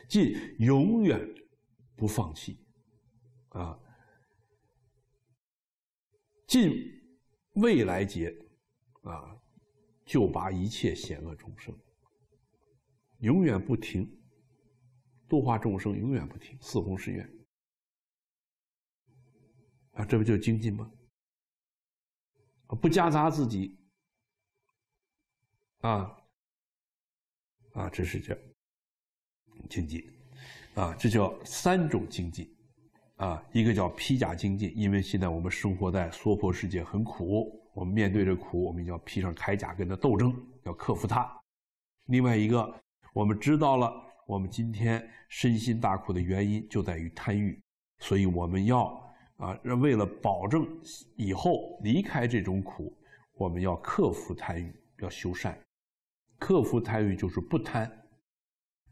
进永远不放弃，啊，进未来劫啊，就把一切险恶众生永远不停度化众生，永远不停四弘誓愿啊，这不就是精进吗？不夹杂自己。啊啊，这是叫经济啊，这叫三种经济啊，一个叫披甲经济，因为现在我们生活在娑婆世界很苦，我们面对着苦，我们要披上铠甲跟他斗争，要克服它。另外一个，我们知道了我们今天身心大苦的原因就在于贪欲，所以我们要啊，为了保证以后离开这种苦，我们要克服贪欲，要修善。克服贪欲就是不贪，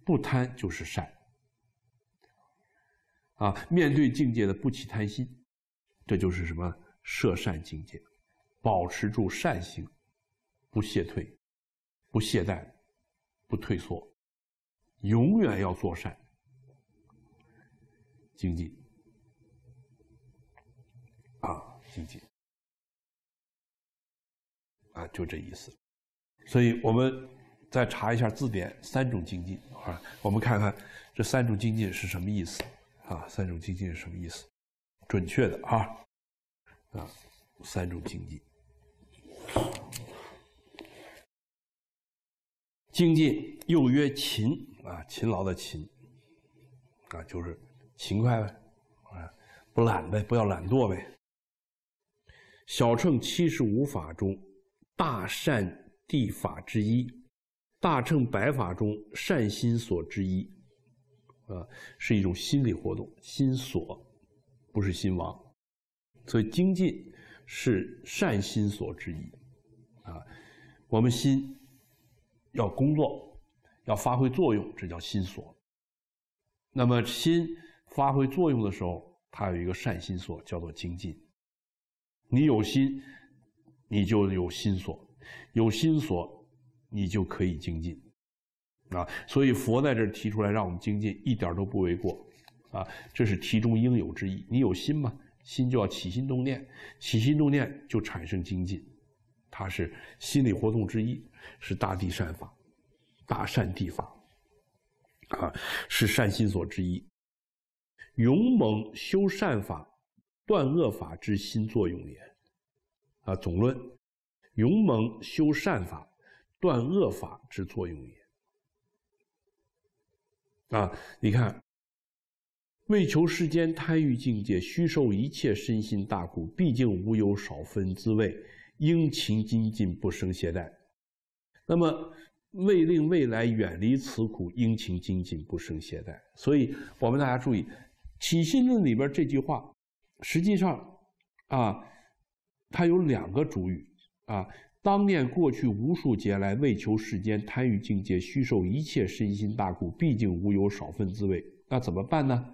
不贪就是善，啊，面对境界的不起贪心，这就是什么？设善境界，保持住善行，不懈退，不懈怠，不退缩，永远要做善，经济啊，经济啊，就这意思，所以我们。再查一下字典，三种精进啊，我们看看这三种精进是什么意思啊？三种精进是什么意思？准确的啊，啊，三种精进，精进又曰勤啊，勤劳的勤啊，就是勤快呗，啊，不懒呗，不要懒惰呗。小乘七十五法中，大善地法之一。大乘白法中，善心所之一，啊，是一种心理活动。心所不是心王，所以精进是善心所之一。啊，我们心要工作，要发挥作用，这叫心所。那么心发挥作用的时候，它有一个善心所，叫做精进。你有心，你就有心所，有心所。你就可以精进，啊，所以佛在这提出来让我们精进，一点都不为过，啊，这是题中应有之意。你有心吗？心就要起心动念，起心动念就产生精进，它是心理活动之一，是大地善法，大善地法，啊，是善心所之一，勇猛修善法，断恶法之心作用也，啊，总论，勇猛修善法。断恶法之作用也。啊，你看，为求世间贪欲境界，须受一切身心大苦，毕竟无有少分滋味，应勤精进，不生懈怠。那么，为令未来远离此苦，应勤精进，不生懈怠。所以，我们大家注意，《起心论》里边这句话，实际上啊，它有两个主语啊。当念过去无数劫来，为求世间贪欲境界，虚受一切身心大苦，毕竟无有少分滋味。那怎么办呢？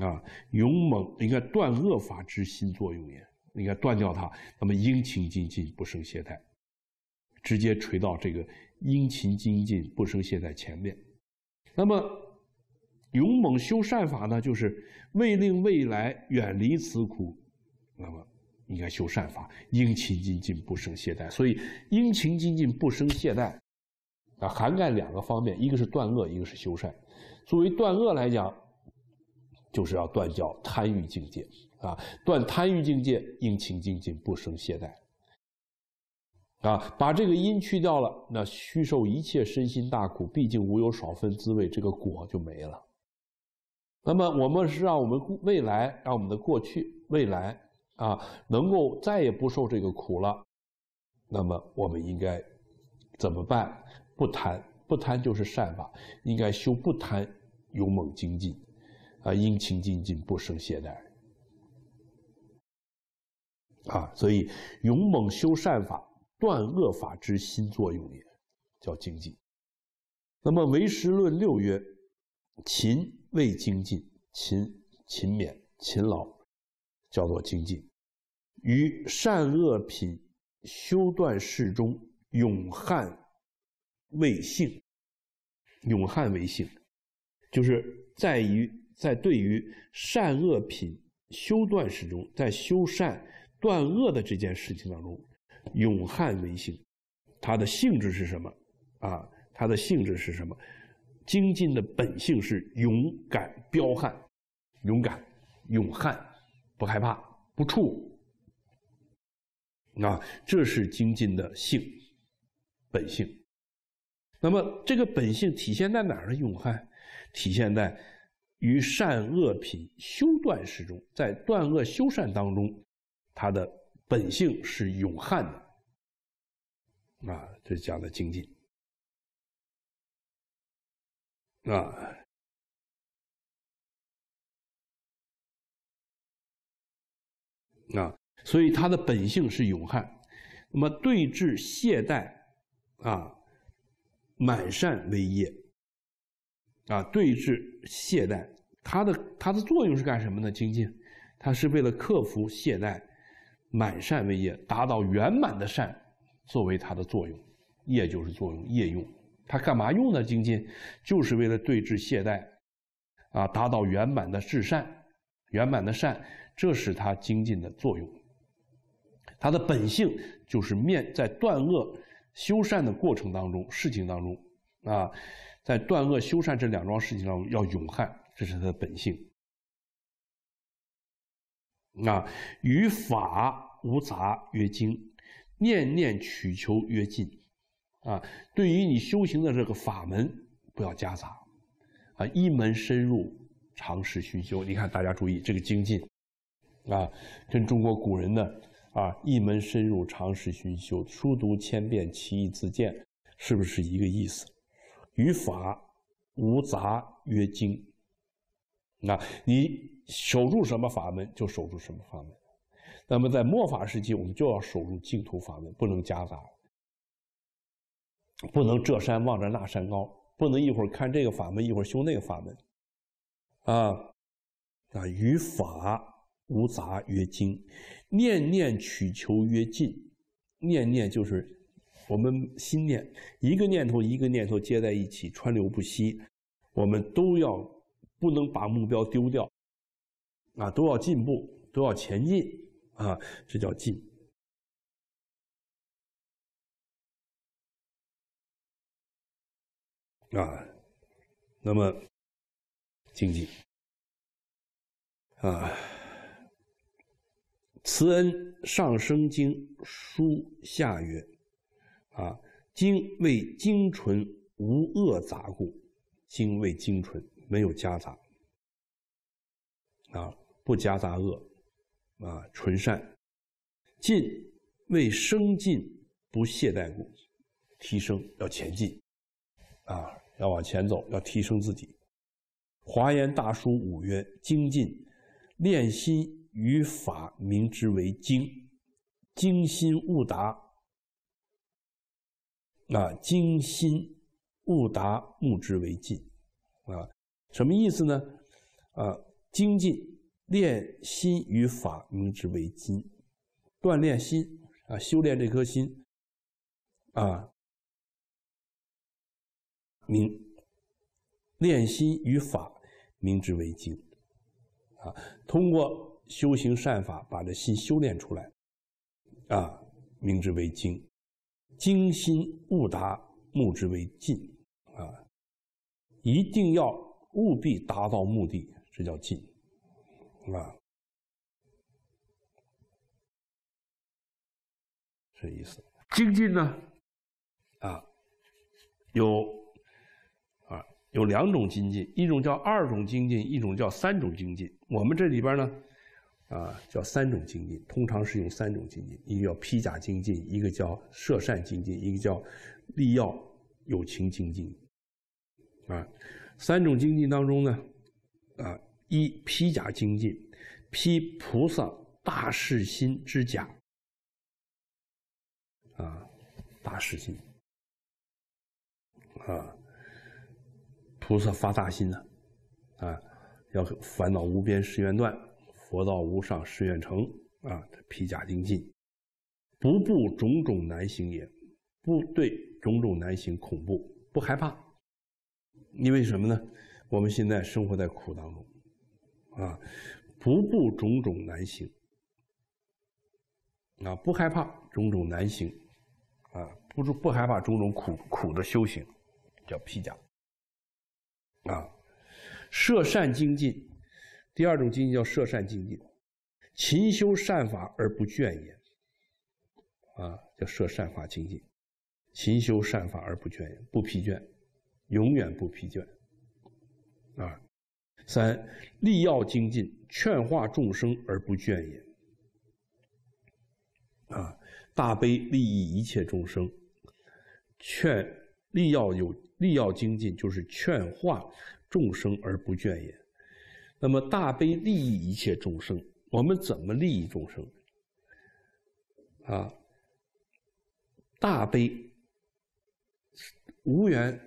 啊，勇猛应该断恶法之心作用也，应该断掉它。那么殷勤精进，不生懈怠，直接垂到这个殷勤精进，不生懈怠前面。那么勇猛修善法呢，就是为令未来远离此苦。那么。应该修善法，殷勤精进，不生懈怠。所以，殷勤精进，不生懈怠，啊，涵盖两个方面，一个是断恶，一个是修善。作为断恶来讲，就是要断掉贪欲境界，啊，断贪欲境界，殷勤精进，不生懈怠，啊，把这个因去掉了，那虚受一切身心大苦，毕竟无有少分滋味，这个果就没了。那么，我们是让我们未来，让我们的过去未来。啊，能够再也不受这个苦了，那么我们应该怎么办？不贪，不贪就是善法，应该修不贪，勇猛精进，啊，殷勤精进，不生懈怠。啊，所以勇猛修善法，断恶法之心作用也叫精进。那么唯识论六曰：勤为精进，勤勤勉，勤劳。叫做精进，于善恶品修断事中，永汉为性。永汉为性，就是在于在对于善恶品修断事中，在修善断恶的这件事情当中，永汉为性。它的性质是什么？啊，它的性质是什么？精进的本性是勇敢彪悍，勇敢，勇悍。不害怕，不怵，啊，这是精进的性，本性。那么这个本性体现在哪儿呢？永汉，体现在于善恶品修断时中，在断恶修善当中，它的本性是永汉的，啊，这讲的精进，啊。啊，所以它的本性是勇悍，那么对治懈怠，啊，满善为业。啊，对治懈怠，它的它的作用是干什么呢？精进，它是为了克服懈怠，满善为业，达到圆满的善作为它的作用，业就是作用，业用它干嘛用呢？精进，就是为了对治懈怠，啊，达到圆满的至善，圆满的善。这是他精进的作用，他的本性就是面在断恶修善的过程当中，事情当中，啊，在断恶修善这两桩事情上要勇悍，这是他的本性。啊，与法无杂曰精，念念取求曰进，啊，对于你修行的这个法门不要夹杂，啊，一门深入，常识熏修。你看大家注意这个精进。啊，跟中国古人呢，啊，一门深入，长时熏修，书读千遍，其义自见，是不是一个意思？于法无杂曰精。啊，你守住什么法门，就守住什么法门。那么在末法时期，我们就要守住净土法门，不能夹杂，不能这山望着那山高，不能一会儿看这个法门，一会儿修那个法门。啊，啊，于法。无杂曰精，念念取求曰进，念念就是我们心念，一个念头一个念头接在一起，川流不息，我们都要不能把目标丢掉，啊，都要进步，都要前进，啊，这叫进。啊，那么经济啊。慈恩《上生经》书下曰：“啊，经为精纯，无恶杂故；经为精纯，没有夹杂。啊，不夹杂恶，啊，纯善。进为生进，不懈怠故，提升要前进，啊，要往前走，要提升自己。”华严大书五曰：“精进，练心。”于法明之为精，精心悟达。啊，精心悟达，目之为进。啊，什么意思呢？啊，精进练心于法明之为精，锻炼心啊，修炼这颗心。啊，明练心于法明之为精。啊，通过。修行善法，把这心修炼出来，啊，名之为精；精心悟达，目之为尽，啊，一定要务必达到目的，这叫尽，啊，这意思。精进呢，啊，有，啊，有两种精进，一种叫二种精进，一种叫三种精进。我们这里边呢。啊，叫三种精进，通常是用三种精进，一个叫披甲精进，一个叫摄善精进，一个叫利要有情精进。啊，三种精进当中呢，啊，一披甲精进，披菩萨大士心之甲。啊，大士心。啊，菩萨发大心呢，啊，要烦恼无边誓愿断。佛道无上，誓愿成啊！披甲精进，不怖种种难行也；不对种种难行恐怖，不害怕。因为什么呢？我们现在生活在苦当中啊，不怖种种难行啊，不害怕种种难行啊，不不害怕种种苦苦的修行，叫披甲啊，设善精进。第二种精进叫设善精进，勤修善法而不倦也。啊，叫设善法精进，勤修善法而不倦也，不疲倦，永远不疲倦。啊，三利要精进，劝化众生而不倦也。啊，大悲利益一切众生，劝利要有利要精进，就是劝化众生而不倦也。那么大悲利益一切众生，我们怎么利益众生？啊，大悲无缘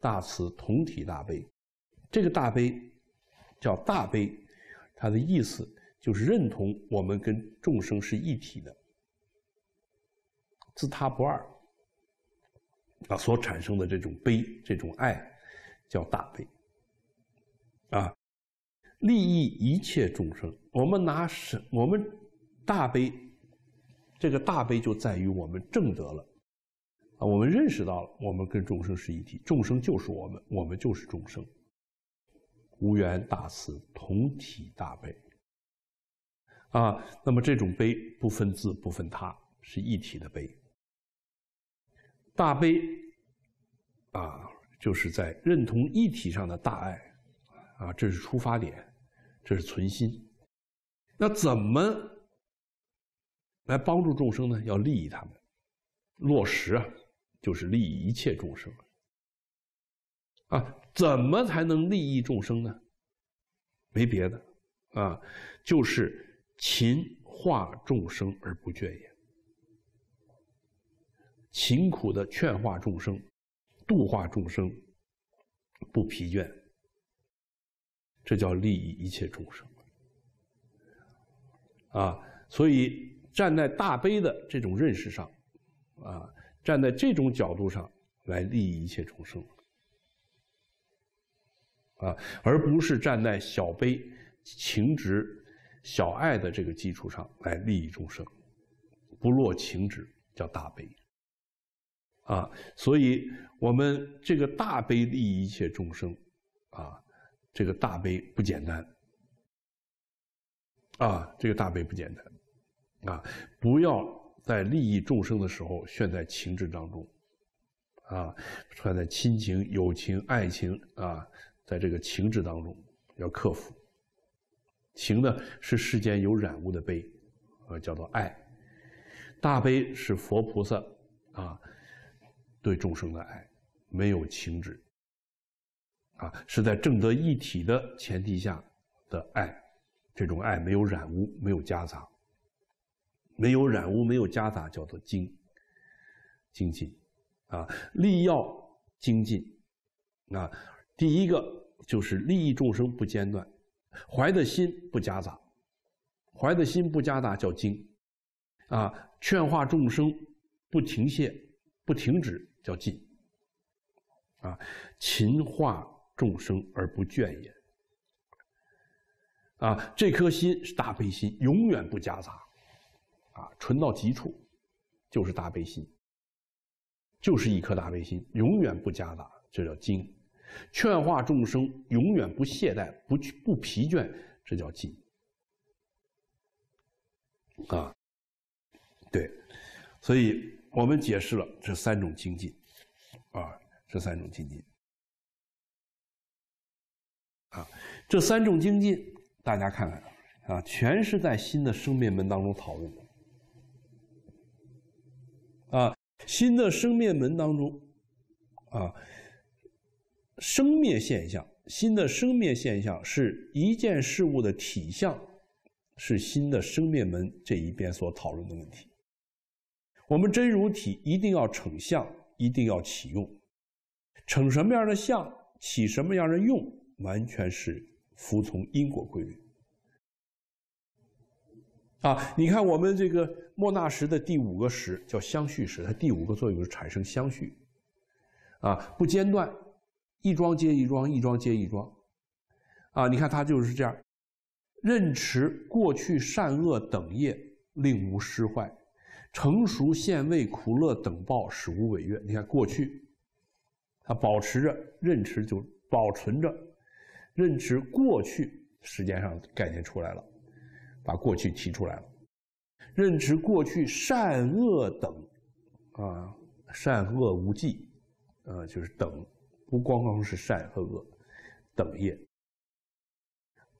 大慈同体大悲，这个大悲叫大悲，它的意思就是认同我们跟众生是一体的，自他不二啊，所产生的这种悲这种爱叫大悲啊。利益一切众生，我们拿什我们大悲，这个大悲就在于我们正得了，啊，我们认识到了我们跟众生是一体，众生就是我们，我们就是众生，无缘大慈，同体大悲，啊，那么这种悲不分自不分他，是一体的悲。大悲，啊，就是在认同一体上的大爱，啊，这是出发点。这是存心，那怎么来帮助众生呢？要利益他们，落实啊，就是利益一切众生啊。怎么才能利益众生呢？没别的啊，就是勤化众生而不倦也，勤苦的劝化众生、度化众生，不疲倦。这叫利益一切众生，啊，所以站在大悲的这种认识上，啊，站在这种角度上来利益一切众生，啊，而不是站在小悲、情执、小爱的这个基础上来利益众生，不落情执叫大悲，啊，所以我们这个大悲利益一切众生，啊。这个大悲不简单，啊，这个大悲不简单，啊，不要在利益众生的时候陷在情志当中，啊，处在亲情、友情、爱情啊，在这个情志当中要克服。情呢是世间有染污的悲，啊，叫做爱；大悲是佛菩萨啊对众生的爱，没有情执。啊，是在正德一体的前提下的爱，这种爱没有染污，没有夹杂，没有染污，没有夹杂，叫做精，精进，啊，利要精进，啊，第一个就是利益众生不间断，怀的心不夹杂，怀的心不夹杂叫精，啊，劝化众生不停歇，不停止叫进，啊，勤化。众生而不倦也啊，这颗心是大悲心，永远不夹杂啊，纯到极处就是大悲心，就是一颗大悲心，永远不夹杂，这叫精；劝化众生，永远不懈怠，不去不疲倦，这叫静。啊，对，所以我们解释了这三种精进啊，这三种精进。啊，这三种精进，大家看看，啊，全是在新的生灭门当中讨论的。啊，新的生灭门当中，啊，生灭现象，新的生灭现象是一件事物的体相，是新的生灭门这一边所讨论的问题。我们真如体一定要成相，一定要启用，成什么样的相，起什么样的用。完全是服从因果规律啊！你看我们这个莫那什的第五个时叫相续时，它第五个作用是产生相续啊，不间断，一桩接一桩，一桩接一桩啊！你看它就是这样，任持过去善恶等业，令无失坏；成熟现位苦乐等报，使无违越。你看过去，它保持着任持，就保存着。认知过去时间上概念出来了，把过去提出来了。认知过去善恶等，啊，善恶无忌，呃，就是等，不光光是善和恶，等业。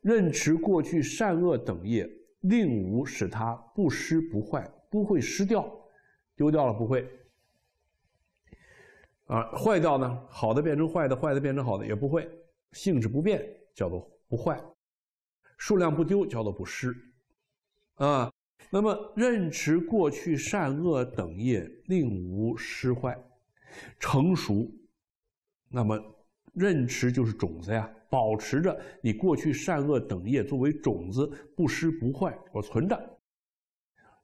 认知过去善恶等业，令无使他不失不坏，不会失掉，丢掉了不会。啊，坏掉呢？好的变成坏的，坏的变成好的，也不会。性质不变叫做不坏，数量不丢叫做不失，啊，那么任持过去善恶等业，令无失坏，成熟，那么任持就是种子呀，保持着你过去善恶等业作为种子不失不坏，我存着，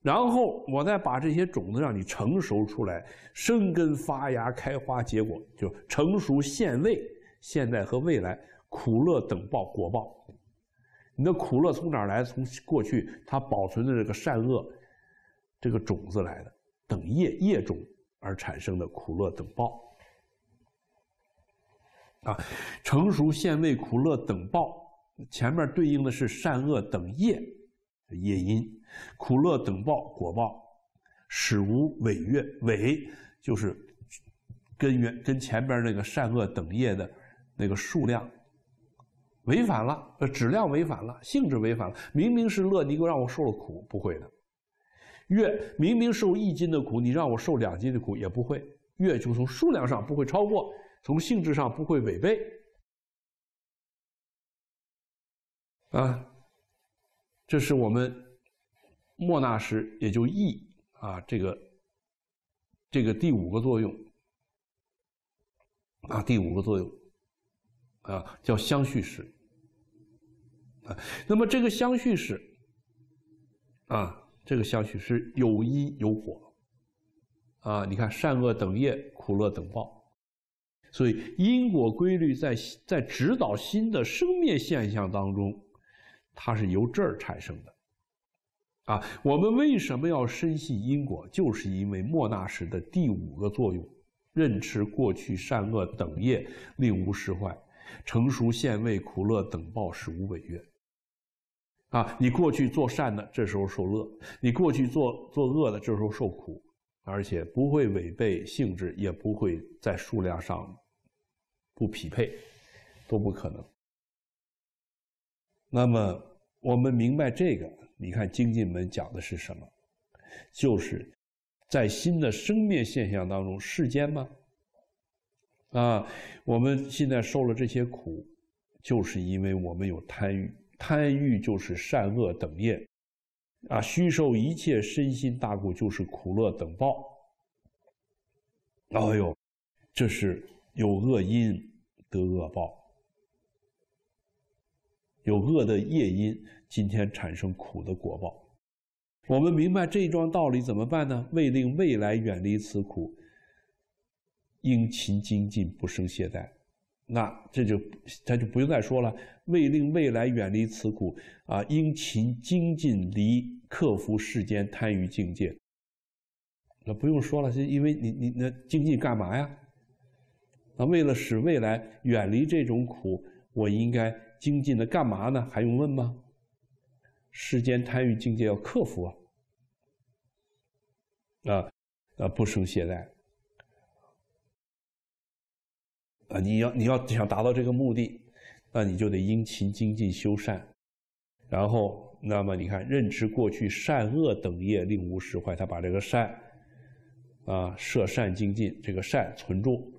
然后我再把这些种子让你成熟出来，生根发芽开花结果就成熟现位。现在和未来苦乐等报果报，你的苦乐从哪儿来？从过去它保存的这个善恶，这个种子来的等业业种而产生的苦乐等报，啊，成熟现位苦乐等报，前面对应的是善恶等业业因，苦乐等报果报，始无违越违就是根源，跟前边那个善恶等业的。那个数量违反了，呃，质量违反了，性质违反了。明明是乐，你又让我受了苦，不会的。乐明明受一斤的苦，你让我受两斤的苦也不会。乐就从数量上不会超过，从性质上不会违背。啊，这是我们莫纳什，也就意啊，这个这个第五个作用啊，第五个作用。啊，叫相续史。啊。那么这个相续史，啊，这个相续是有因有果啊。你看，善恶等业，苦乐等报，所以因果规律在在指导新的生灭现象当中，它是由这儿产生的啊。我们为什么要深信因果？就是因为莫那时的第五个作用，认知过去善恶等业，令无失坏。成熟现位苦乐等报是无违约。啊，你过去做善的，这时候受乐；你过去做做恶的，这时候受苦，而且不会违背性质，也不会在数量上不匹配，都不可能。那么我们明白这个，你看《精进门》讲的是什么？就是，在新的生灭现象当中，世间吗？啊，我们现在受了这些苦，就是因为我们有贪欲。贪欲就是善恶等业，啊，虚受一切身心大苦，就是苦乐等报。哎呦，这是有恶因得恶报，有恶的业因，今天产生苦的果报。我们明白这桩道理怎么办呢？为令未来远离此苦。应勤精进，不生懈怠，那这就他就不用再说了。为令未来远离此苦啊，应勤精进离克服世间贪欲境界。那不用说了，是因为你你那精进干嘛呀？那为了使未来远离这种苦，我应该精进的干嘛呢？还用问吗？世间贪欲境界要克服啊，啊啊，不生懈怠。啊，你要你要想达到这个目的，那你就得殷勤精进修善，然后那么你看，认知过去善恶等业令无实坏，他把这个善，啊，设善精进，这个善存住，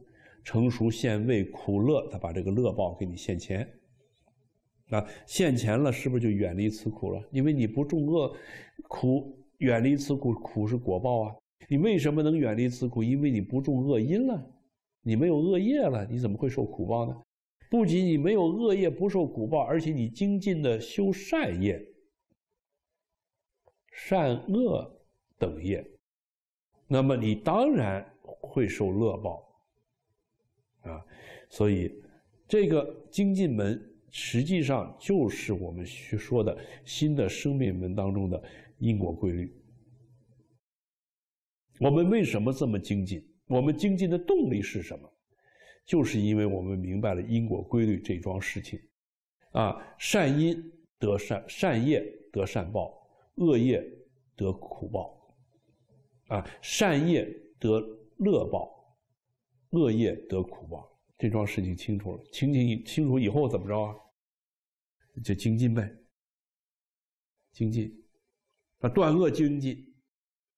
成熟现味苦乐，他把这个乐报给你现前，啊，现前了是不是就远离此苦了？因为你不种恶，苦远离此苦，苦是果报啊。你为什么能远离此苦？因为你不种恶因了。你没有恶业了，你怎么会受苦报呢？不仅你没有恶业不受苦报，而且你精进的修善业、善恶等业，那么你当然会受乐报。啊，所以这个精进门实际上就是我们说的新的生命门当中的因果规律。我们为什么这么精进？我们精进的动力是什么？就是因为我们明白了因果规律这桩事情，啊，善因得善，善业得善报，恶业得苦报，啊，善业得乐报，恶业得苦报。这桩事情清楚了，清清清楚以后怎么着啊？就精进呗。精进，啊，断恶精进，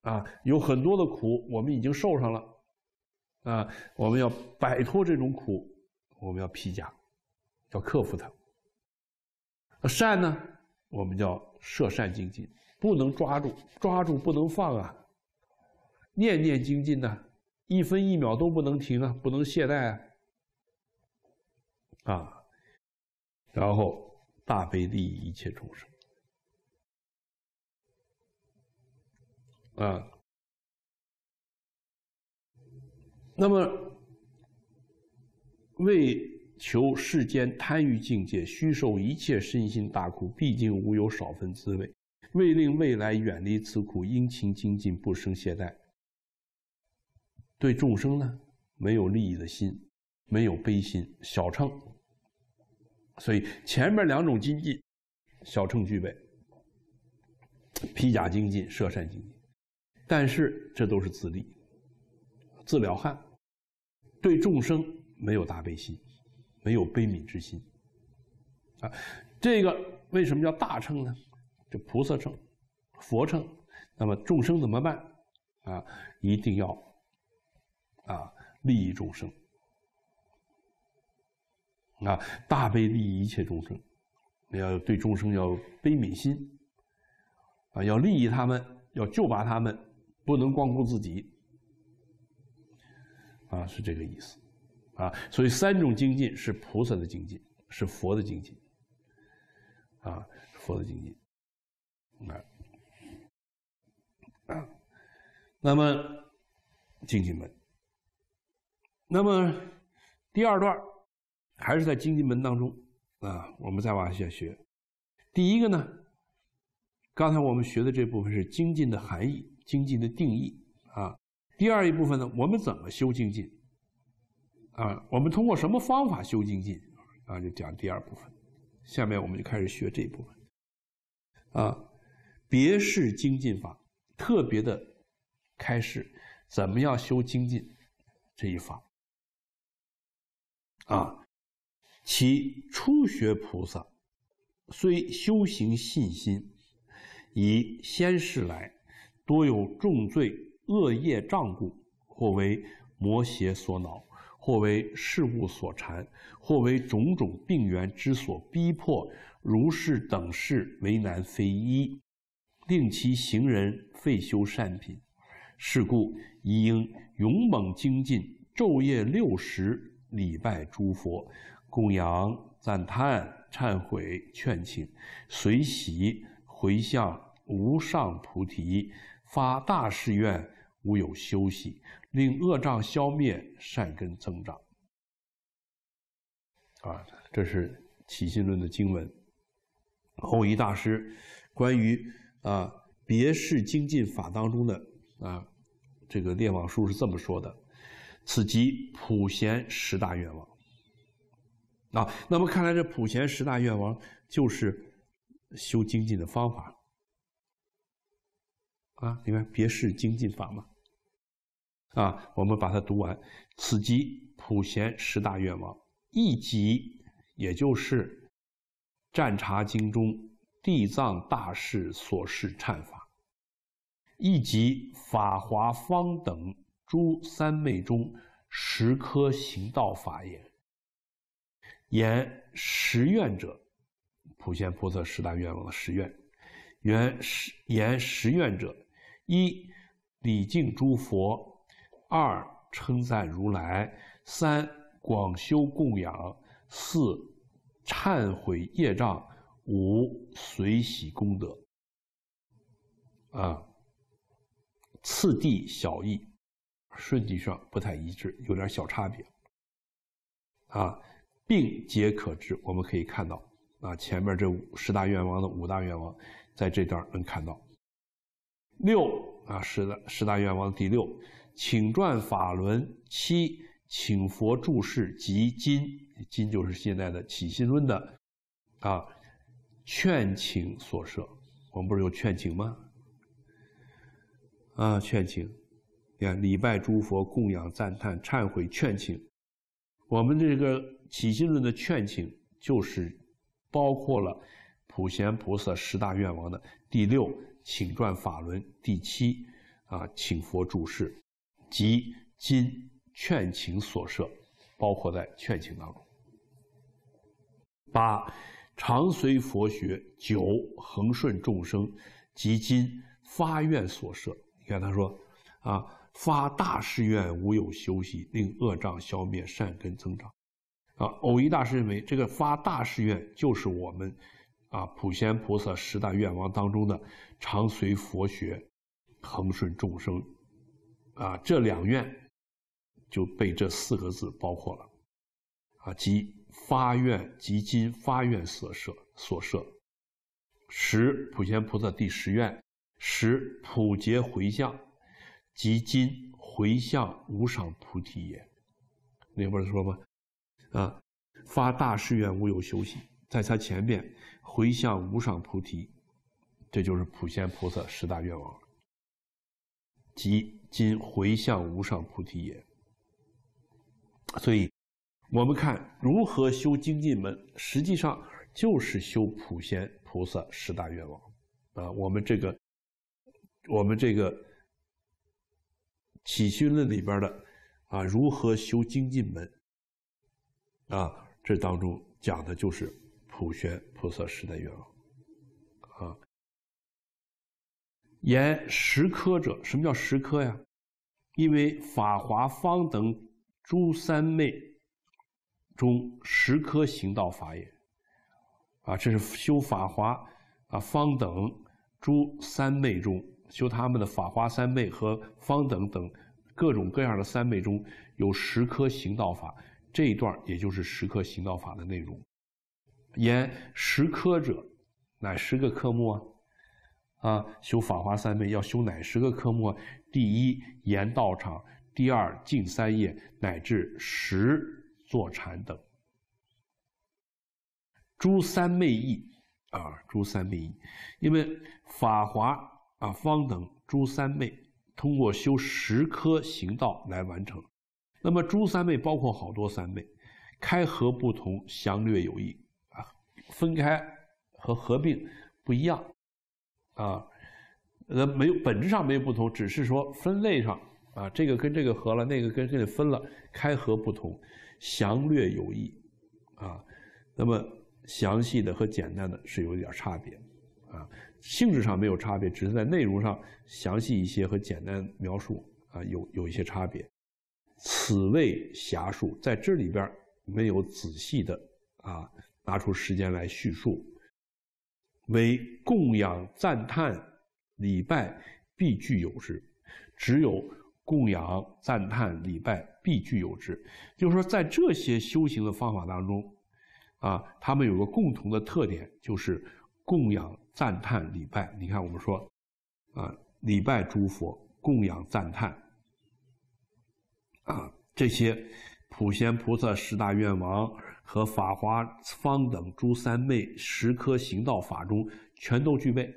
啊，有很多的苦我们已经受上了。啊，我们要摆脱这种苦，我们要披甲，要克服它。善呢，我们叫设善精进，不能抓住，抓住不能放啊，念念精进呢，一分一秒都不能停啊，不能懈怠啊。啊，然后大悲利益一切众生。啊。那么，为求世间贪欲境界，须受一切身心大苦，毕竟无有少分滋味；为令未来远离此苦，殷勤精进，不生懈怠。对众生呢，没有利益的心，没有悲心，小乘。所以前面两种精进，小乘具备，披甲精进、射善精进，但是这都是自利，自了汉。对众生没有大悲心，没有悲悯之心，啊，这个为什么叫大乘呢？就菩萨乘、佛乘，那么众生怎么办？啊，一定要啊利益众生，啊大悲利益一切众生，要对众生要悲悯心，啊要利益他们，要救拔他们，不能光顾自己。啊，是这个意思，啊，所以三种精进是菩萨的精进，是佛的精进，啊，佛的精进，啊，啊，那么精进门，那么第二段还是在精进门当中，啊，我们再往下学，第一个呢，刚才我们学的这部分是精进的含义，精进的定义。第二一部分呢，我们怎么修精进？啊，我们通过什么方法修精进？啊，就讲第二部分。下面我们就开始学这一部分。啊，别是精进法，特别的开始，怎么样修精进这一法？啊，其初学菩萨虽修行信心，以先世来多有重罪。恶业障故，或为魔邪所恼，或为事物所缠，或为种种病源之所逼迫，如是等事为难非一，令其行人废修善品。是故应勇猛精进，昼夜六时礼拜诸佛，供养赞叹忏悔劝请随喜回向无上菩提，发大誓愿。无有休息，令恶障消灭，善根增长。啊，这是起信论的经文。弘一大师关于啊别是精进法当中的啊这个列网书是这么说的：此即普贤十大愿望。啊，那么看来这普贤十大愿望就是修精进的方法。啊，明白别是精进法吗？啊，我们把它读完。此即普贤十大愿望，一即，也就是《战茶经》中地藏大士所示忏法，一即《法华方等诸三昧中十科行道法也。言十愿者，普贤菩萨十大愿望的十愿，原十言十愿者，一礼敬诸佛。二称赞如来，三广修供养，四忏悔业障，五随喜功德。啊，次第小异，顺序上不太一致，有点小差别。啊，并皆可知。我们可以看到啊，前面这十大愿望的五大愿望，在这段能看到。六啊，十大十大愿望第六。请转法轮七，请佛注释及今今就是现在的起心论的啊劝请所设，我们不是有劝请吗？啊劝请，你看礼拜诸佛供养赞叹忏悔劝请，我们这个起心论的劝请就是包括了普贤菩萨十大愿望的第六请转法轮第七啊请佛注释。即今劝请所设，包括在劝请当中。八常随佛学，九恒顺众生，及今发愿所设。你看他说啊，发大誓愿无有休息，令恶障消灭，善根增长。啊，偶一大师认为，这个发大誓愿就是我们啊普贤菩萨十大愿望当中的常随佛学、恒顺众生。啊，这两愿就被这四个字包括了，啊，即发愿，即今发愿所设所设，十普贤菩萨第十愿，十普劫回向，即今回向无上菩提也。那不是说吗？啊，发大誓愿，无有休息，在他前面回向无上菩提，这就是普贤菩萨十大愿望了，即。今回向无上菩提也。所以，我们看如何修精进门，实际上就是修普贤菩萨十大愿望。啊，我们这个，我们这个《起修论》里边的，啊，如何修精进门？啊，这当中讲的就是普贤菩萨十大愿望。言十科者，什么叫十科呀？因为法华方等诸三昧中十科行道法也。啊，这是修法华啊方等诸三昧中修他们的法华三昧和方等等各种各样的三昧中有十科行道法这一段也就是十科行道法的内容。言十科者，哪十个科目啊？啊，修法华三昧要修哪十个科目？第一，言道场；第二，静三业，乃至十坐禅等。诸三昧意，啊，诸三昧意，因为法华啊，方等诸三昧，通过修十科行道来完成。那么，诸三昧包括好多三昧，开合不同，详略有异啊，分开和合并不一样。啊，那没有本质上没有不同，只是说分类上啊，这个跟这个合了，那个跟这个分了，开合不同，详略有异，啊，那么详细的和简单的，是有一点差别，啊，性质上没有差别，只是在内容上详细一些和简单描述啊，有有一些差别，此谓狭述，在这里边没有仔细的啊，拿出时间来叙述。为供养、赞叹、礼拜，必具有之；只有供养、赞叹、礼拜，必具有之。就是说，在这些修行的方法当中，啊，他们有个共同的特点，就是供养、赞叹、礼拜。你看，我们说，啊，礼拜诸佛、供养赞叹，啊，这些普贤菩萨十大愿王。和法华方等诸三昧十科行道法中全都具备，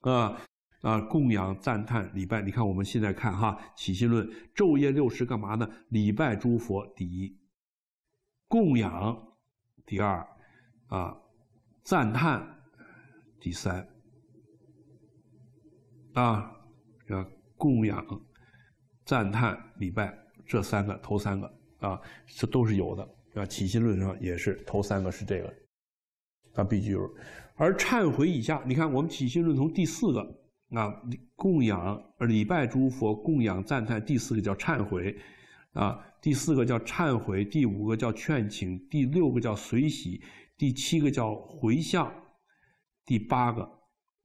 啊啊供养赞叹礼拜，你看我们现在看哈起信论昼夜六时干嘛呢？礼拜诸佛第一，供养第二，啊赞叹第三，啊要供养赞叹礼拜这三个头三个啊这都是有的。啊，起心论上也是头三个是这个，啊，必须有。而忏悔以下，你看我们起心论从第四个，啊，供养而礼拜诸佛，供养赞叹，第四个叫忏悔，啊，第四个叫忏悔，第五个叫劝请，第六个叫随喜，第七个叫回向，第八个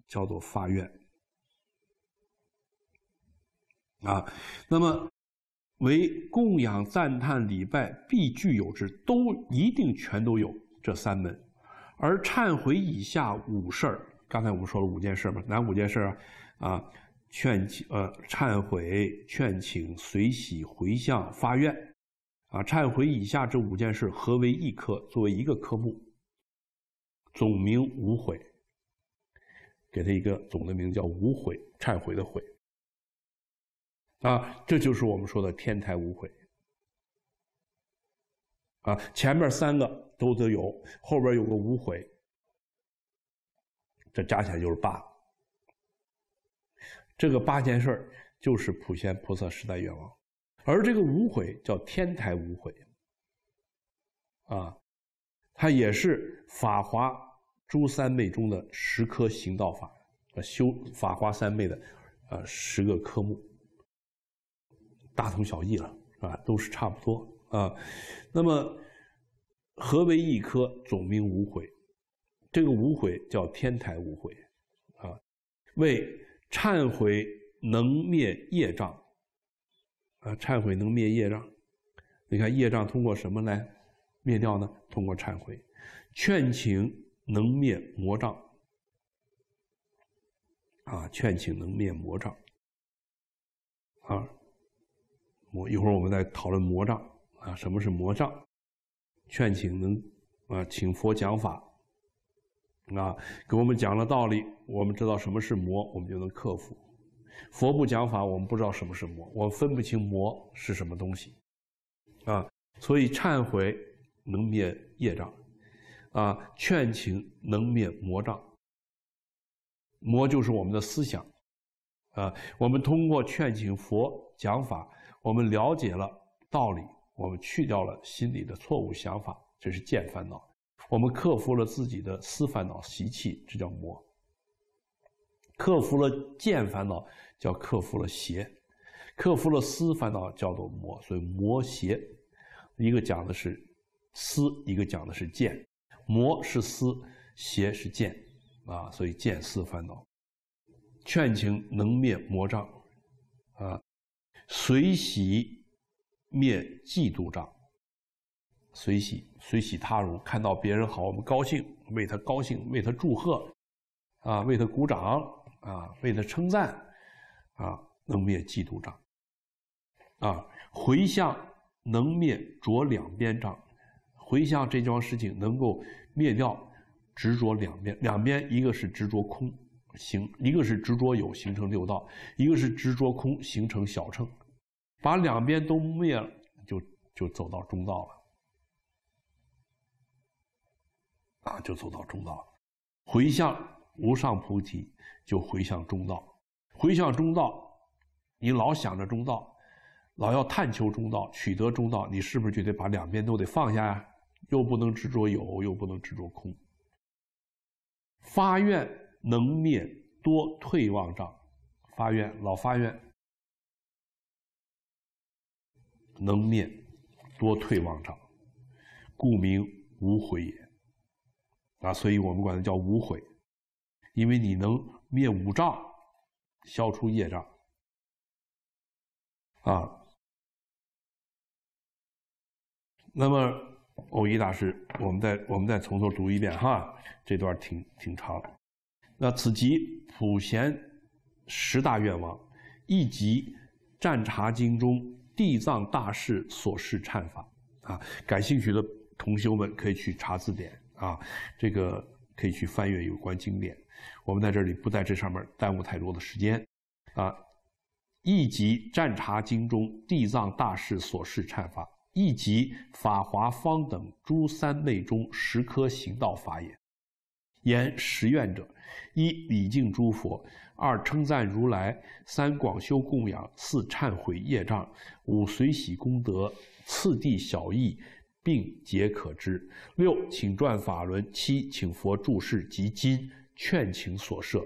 叫做发愿，啊，那么。为供养、赞叹、礼拜必具有之，都一定全都有这三门，而忏悔以下五事儿，刚才我们说了五件事吧？哪五件事啊？啊，劝请、呃，忏悔、劝请、随喜、回向、发愿，啊，忏悔以下这五件事合为一科，作为一个科目，总名无悔，给他一个总的名字叫无悔忏悔的悔。啊，这就是我们说的天台无悔，啊，前面三个都得有，后边有个无悔，这加起来就是八这个八件事儿就是普贤菩萨十大愿望，而这个无悔叫天台无悔，啊，它也是法华诸三昧中的十颗行道法，呃，修法华三昧的，呃，十个科目。大同小异了，是吧？都是差不多啊。那么，何为一科总名无悔？这个无悔叫天台无悔，啊，为忏悔能灭业障，啊，忏悔能灭业障。你看业障通过什么来灭掉呢？通过忏悔。劝请能灭魔障，啊，劝请能灭魔障，啊。我一会儿我们再讨论魔障啊，什么是魔障？劝请能啊，请佛讲法，啊，给我们讲了道理，我们知道什么是魔，我们就能克服。佛不讲法，我们不知道什么是魔，我们分不清魔是什么东西，啊，所以忏悔能灭业障，啊，劝请能灭魔障。魔就是我们的思想，啊，我们通过劝请佛讲法。我们了解了道理，我们去掉了心里的错误想法，这是见烦恼；我们克服了自己的思烦恼习气，这叫魔；克服了见烦恼叫克服了邪，克服了思烦恼叫做魔。所以魔邪，一个讲的是思，一个讲的是见。魔是思，邪是见，啊，所以见思烦恼，劝情能灭魔障，啊。随喜灭嫉妒障。随喜，随喜他人，看到别人好，我们高兴，为他高兴，为他祝贺，啊，为他鼓掌，啊，为他称赞，啊，能灭嫉妒障。啊，回向能灭着两边障。回向这桩事情能够灭掉执着两边，两边一个是执着空形，一个是执着有，形成六道；一个是执着空，形成小乘。把两边都灭了，就就走到中道了，啊，就走到中道了。回向无上菩提，就回向中道。回向中道，你老想着中道，老要探求中道，取得中道，你是不是就得把两边都得放下呀？又不能执着有，又不能执着空。发愿能灭多退妄障，发愿老发愿。能灭多退妄障，故名无悔也。啊，所以我们管它叫无悔，因为你能灭五障，消除业障。啊，那么欧一大师，我们再我们再从头读一遍哈，这段挺挺长。那此集普贤十大愿望，一集《战茶经》中。地藏大士所示忏法，啊，感兴趣的同学们可以去查字典啊，这个可以去翻阅有关经典。我们在这里不在这上面耽误太多的时间，啊，亦即《战察经》中地藏大士所示忏法，亦即《法华方等诸三昧中十科行道法也》。言十愿者：一、礼敬诸佛；二、称赞如来；三、广修供养；四、忏悔业障；五、随喜功德；次第小义，并皆可知。六、请转法轮；七、请佛住世；及今劝请所设；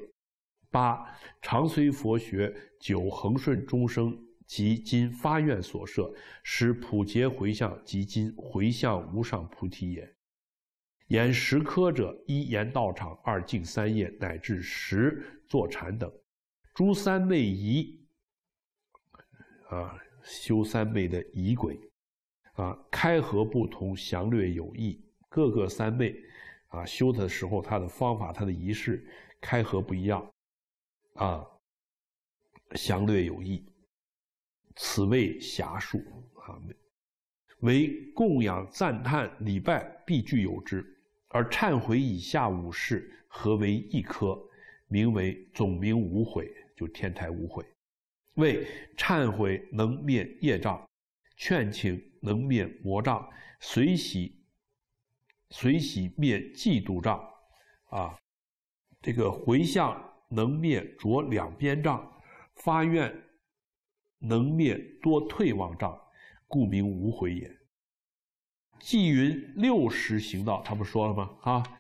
八、常随佛学；九、恒顺众生；及今发愿所设，使普劫回向；及今回向无上菩提也。言十科者，一言道场，二敬三业，乃至十坐禅等。诸三昧仪，啊，修三昧的仪轨，啊，开合不同，详略有异。各个三昧，啊，修的时候，它的方法、它的仪式，开合不一样，啊，详略有异。此谓狭术啊，为供养、赞叹、礼拜必具有之。而忏悔以下五事合为一科，名为总名无悔，就天台无悔。为忏悔能灭业障，劝请能灭魔障，随喜随喜灭嫉妒障，啊，这个回向能灭着两边障，发愿能灭多退忘障，故名无悔也。季云六十行道，他不说了吗？啊，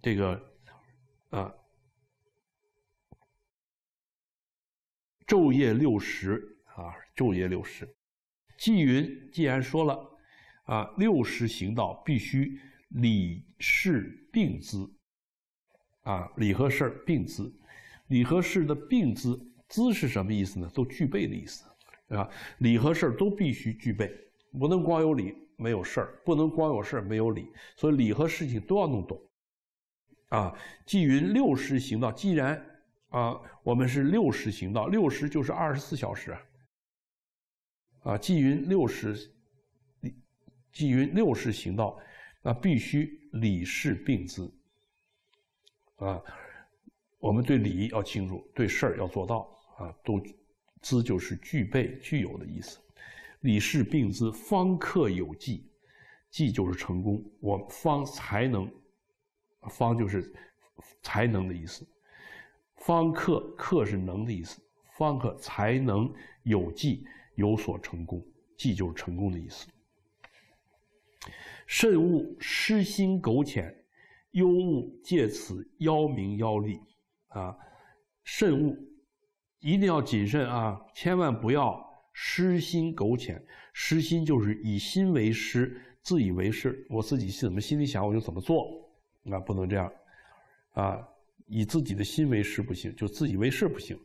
这个，呃，昼夜六十啊，昼夜六十。季云既然说了啊，六十行道必须礼事并资啊，礼和事并资，礼和事的并资，资是什么意思呢？都具备的意思，啊，礼和事都必须具备，不能光有礼。没有事儿，不能光有事儿没有理，所以理和事情都要弄懂。啊，纪云六时行道，既然啊，我们是六时行道，六时就是二十四小时啊。啊，云六时，纪云六时行道，那必须理事并资。啊，我们对理要清楚，对事儿要做到啊，都资就是具备、具有的意思。李氏并之方克有计，计就是成功，我方才能，方就是才能的意思，方克克是能的意思，方克才能有计有所成功，计就是成功的意思。慎勿失心苟浅，忧勿借此邀名邀利，啊！慎勿一定要谨慎啊，千万不要。失心苟浅，失心就是以心为师，自以为是。我自己怎么心里想，我就怎么做，那不能这样，啊，以自己的心为师不行，就自以为是不行。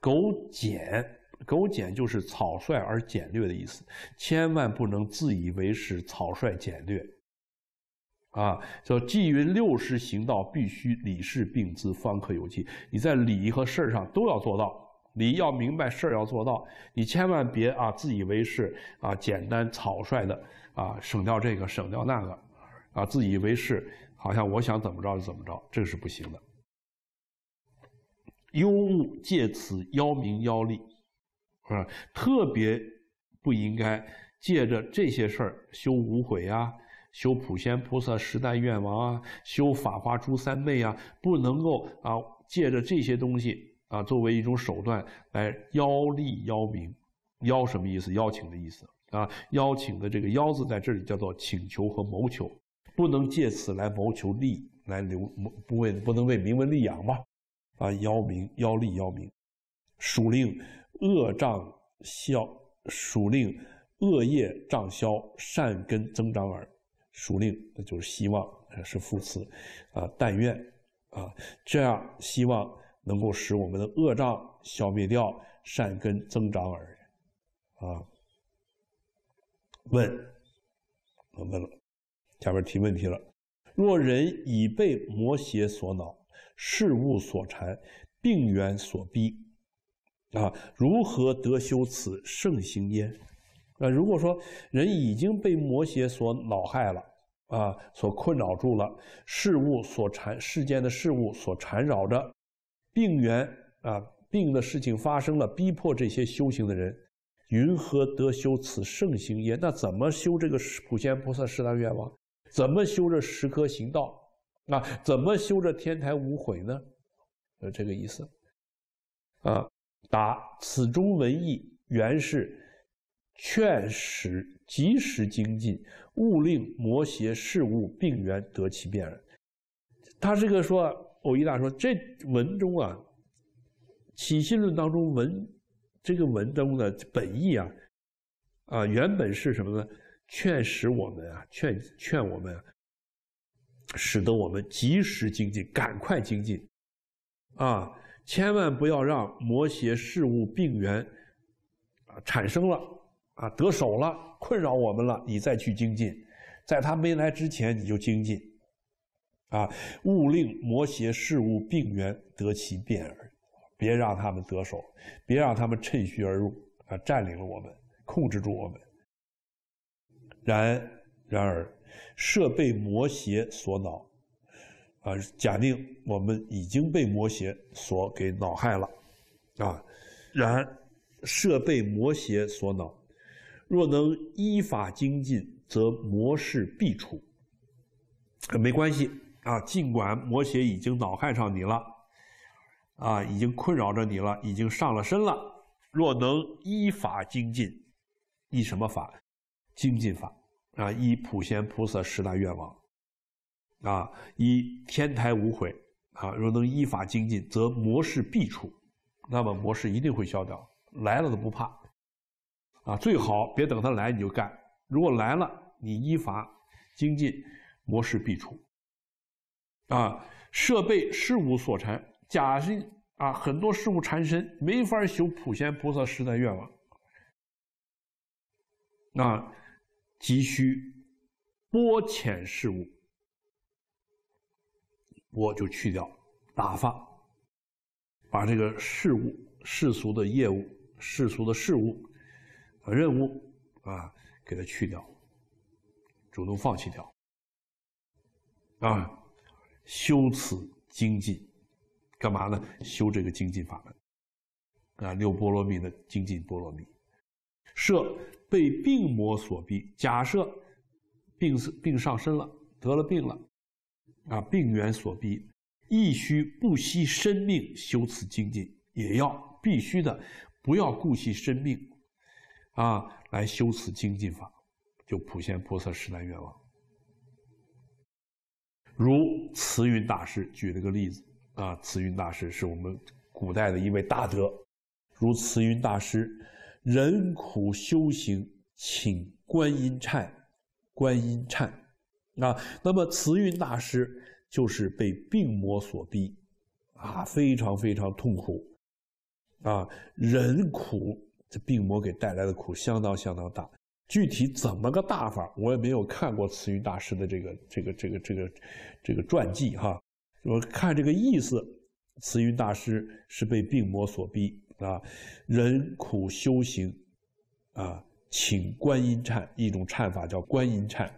苟简，苟简就是草率而简略的意思，千万不能自以为是，草率简略。啊，叫既云六师行道，必须礼事并资，方可有济。你在理和事上都要做到。你要明白事儿要做到，你千万别啊自以为是啊简单草率的啊省掉这个省掉那个，啊自以为是，好像我想怎么着就怎么着，这个是不行的。妖物借此邀名邀利，啊特别不应该借着这些事儿修无悔啊，修普贤菩萨十大愿王啊，修法华诸三昧啊，不能够啊借着这些东西。啊，作为一种手段来邀利邀名，邀什么意思？邀请的意思啊。邀请的这个邀字在这里叫做请求和谋求，不能借此来谋求利，来留不为不能为名门利养嘛。啊，邀名邀利邀名，属令恶障消，属令恶业障消，善根增长耳。属令那就是希望是副词啊，但愿啊，这样希望。能够使我们的恶障消灭掉，善根增长而已，啊。问，问了，下边提问题了。若人已被魔邪所恼，事物所缠，病缘所逼，啊，如何得修此圣行焉？啊，如果说人已经被魔邪所恼害了，啊，所困扰住了，事物所缠，世间的事物所缠绕着。病源啊，病的事情发生了，逼迫这些修行的人，云何得修此圣行也？那怎么修这个普贤菩萨十大愿望？怎么修这十颗行道？那怎么修这天台无悔呢？呃，这个意思。啊，答此中文意原是劝使及时精进，勿令魔邪事物病源得其变。他这个说。欧一大说：“这文中啊，《起信论》当中文，这个文中的本意啊，啊原本是什么呢？劝使我们啊，劝劝我们，使得我们及时精进，赶快精进，啊，千万不要让魔邪事物病源啊产生了，啊得手了，困扰我们了，你再去精进，在他没来之前你就精进。”啊！勿令魔邪事物病源得其变耳，别让他们得手，别让他们趁虚而入啊！占领了我们，控制住我们。然然而，设被魔邪所恼，啊，假定我们已经被魔邪所给恼害了，啊，然设被魔邪所恼，若能依法精进，则魔事必除。没关系。啊，尽管魔邪已经恼害上你了，啊，已经困扰着你了，已经上了身了。若能依法精进，依什么法？精进法啊，依普贤菩萨十大愿望，啊，依天台无悔啊。若能依法精进，则魔事必除。那么魔事一定会消掉。来了都不怕，啊，最好别等他来你就干。如果来了，你依法精进，魔事必除。啊，设备事务所缠，假使啊很多事务缠身，没法修普贤菩萨十大愿望，那急需拨浅事务，我就去掉打发，把这个事务、世俗的业务、世俗的事物、任务啊，给它去掉，主动放弃掉，啊。修此精进，干嘛呢？修这个精进法门，啊，六波罗蜜的精进波罗蜜。设被病魔所逼，假设病死病上身了，得了病了，啊，病源所逼，亦须不惜生命修此精进，也要必须的，不要顾惜生命，啊，来修此精进法，就普贤菩萨十大愿望。如慈云大师举了个例子啊，慈云大师是我们古代的一位大德。如慈云大师，人苦修行，请观音忏，观音忏，啊，那么慈云大师就是被病魔所逼，啊，非常非常痛苦，啊，人苦，这病魔给带来的苦相当相当大。具体怎么个大法，我也没有看过慈云大师的这个这个这个这个这个传记哈。我看这个意思，慈云大师是被病魔所逼啊，人苦修行啊，请观音忏，一种忏法叫观音忏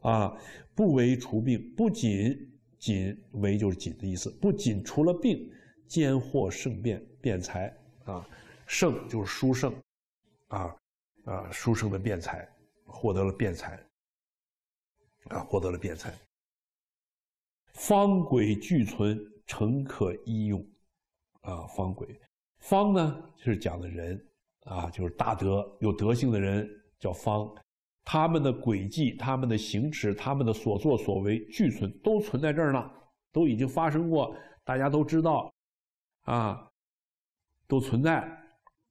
啊，不为除病，不仅仅为就是仅的意思，不仅除了病，兼获圣变变财啊，圣就是殊胜啊。啊，书生的辩才获得了辩才。啊，获得了辩才。方轨俱存，诚可依用。啊，方轨，方呢就是讲的人，啊，就是大德有德性的人叫方，他们的轨迹、他们的行持、他们的所作所为俱存，都存在这儿呢，都已经发生过，大家都知道，啊，都存在，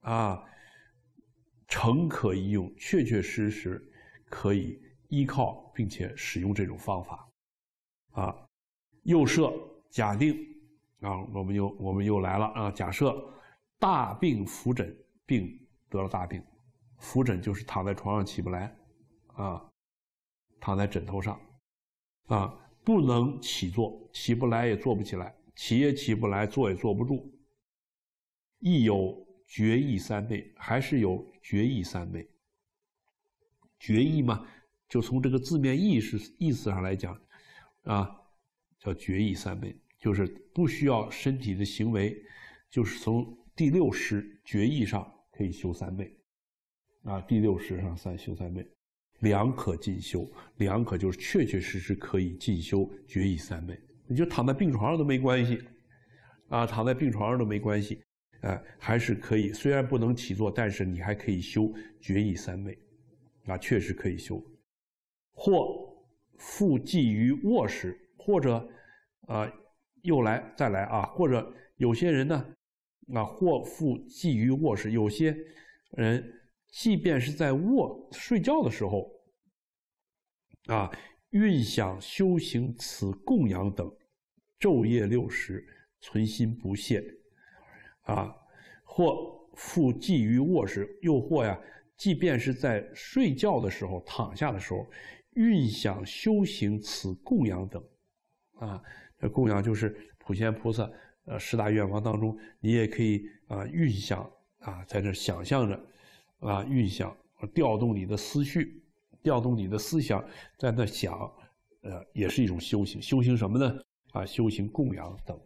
啊。诚可医用，确确实实可以依靠并且使用这种方法，啊，右设，假定，啊，我们又我们又来了，啊，假设大病复诊，病得了大病，复诊就是躺在床上起不来，啊，躺在枕头上，啊，不能起坐，起不来也坐不起来，起也起不来，坐也坐不住，亦有。决意三昧还是有决意三昧，决意嘛，就从这个字面意是意思上来讲，啊，叫决意三昧，就是不需要身体的行为，就是从第六识决意上可以修三昧，啊，第六识上三修三昧，两可进修，两可就是确确实实可以进修决意三昧，你就躺在病床上都没关系，啊，躺在病床上都没关系。啊，还是可以，虽然不能起坐，但是你还可以修觉意三昧，啊，确实可以修。或复寄于卧时，或者，呃，又来再来啊，或者有些人呢，啊，或复寄于卧时，有些人即便是在卧睡觉的时候，啊，运想修行此供养等，昼夜六时，存心不懈。啊，或复寄于卧室，又或呀，即便是在睡觉的时候、躺下的时候，运想修行此供养等，啊，供养就是普贤菩萨，呃，十大愿望当中，你也可以啊，运想啊，在这想象着，啊，运想调动你的思绪，调动你的思想，在那想，呃，也是一种修行。修行什么呢？啊，修行供养等，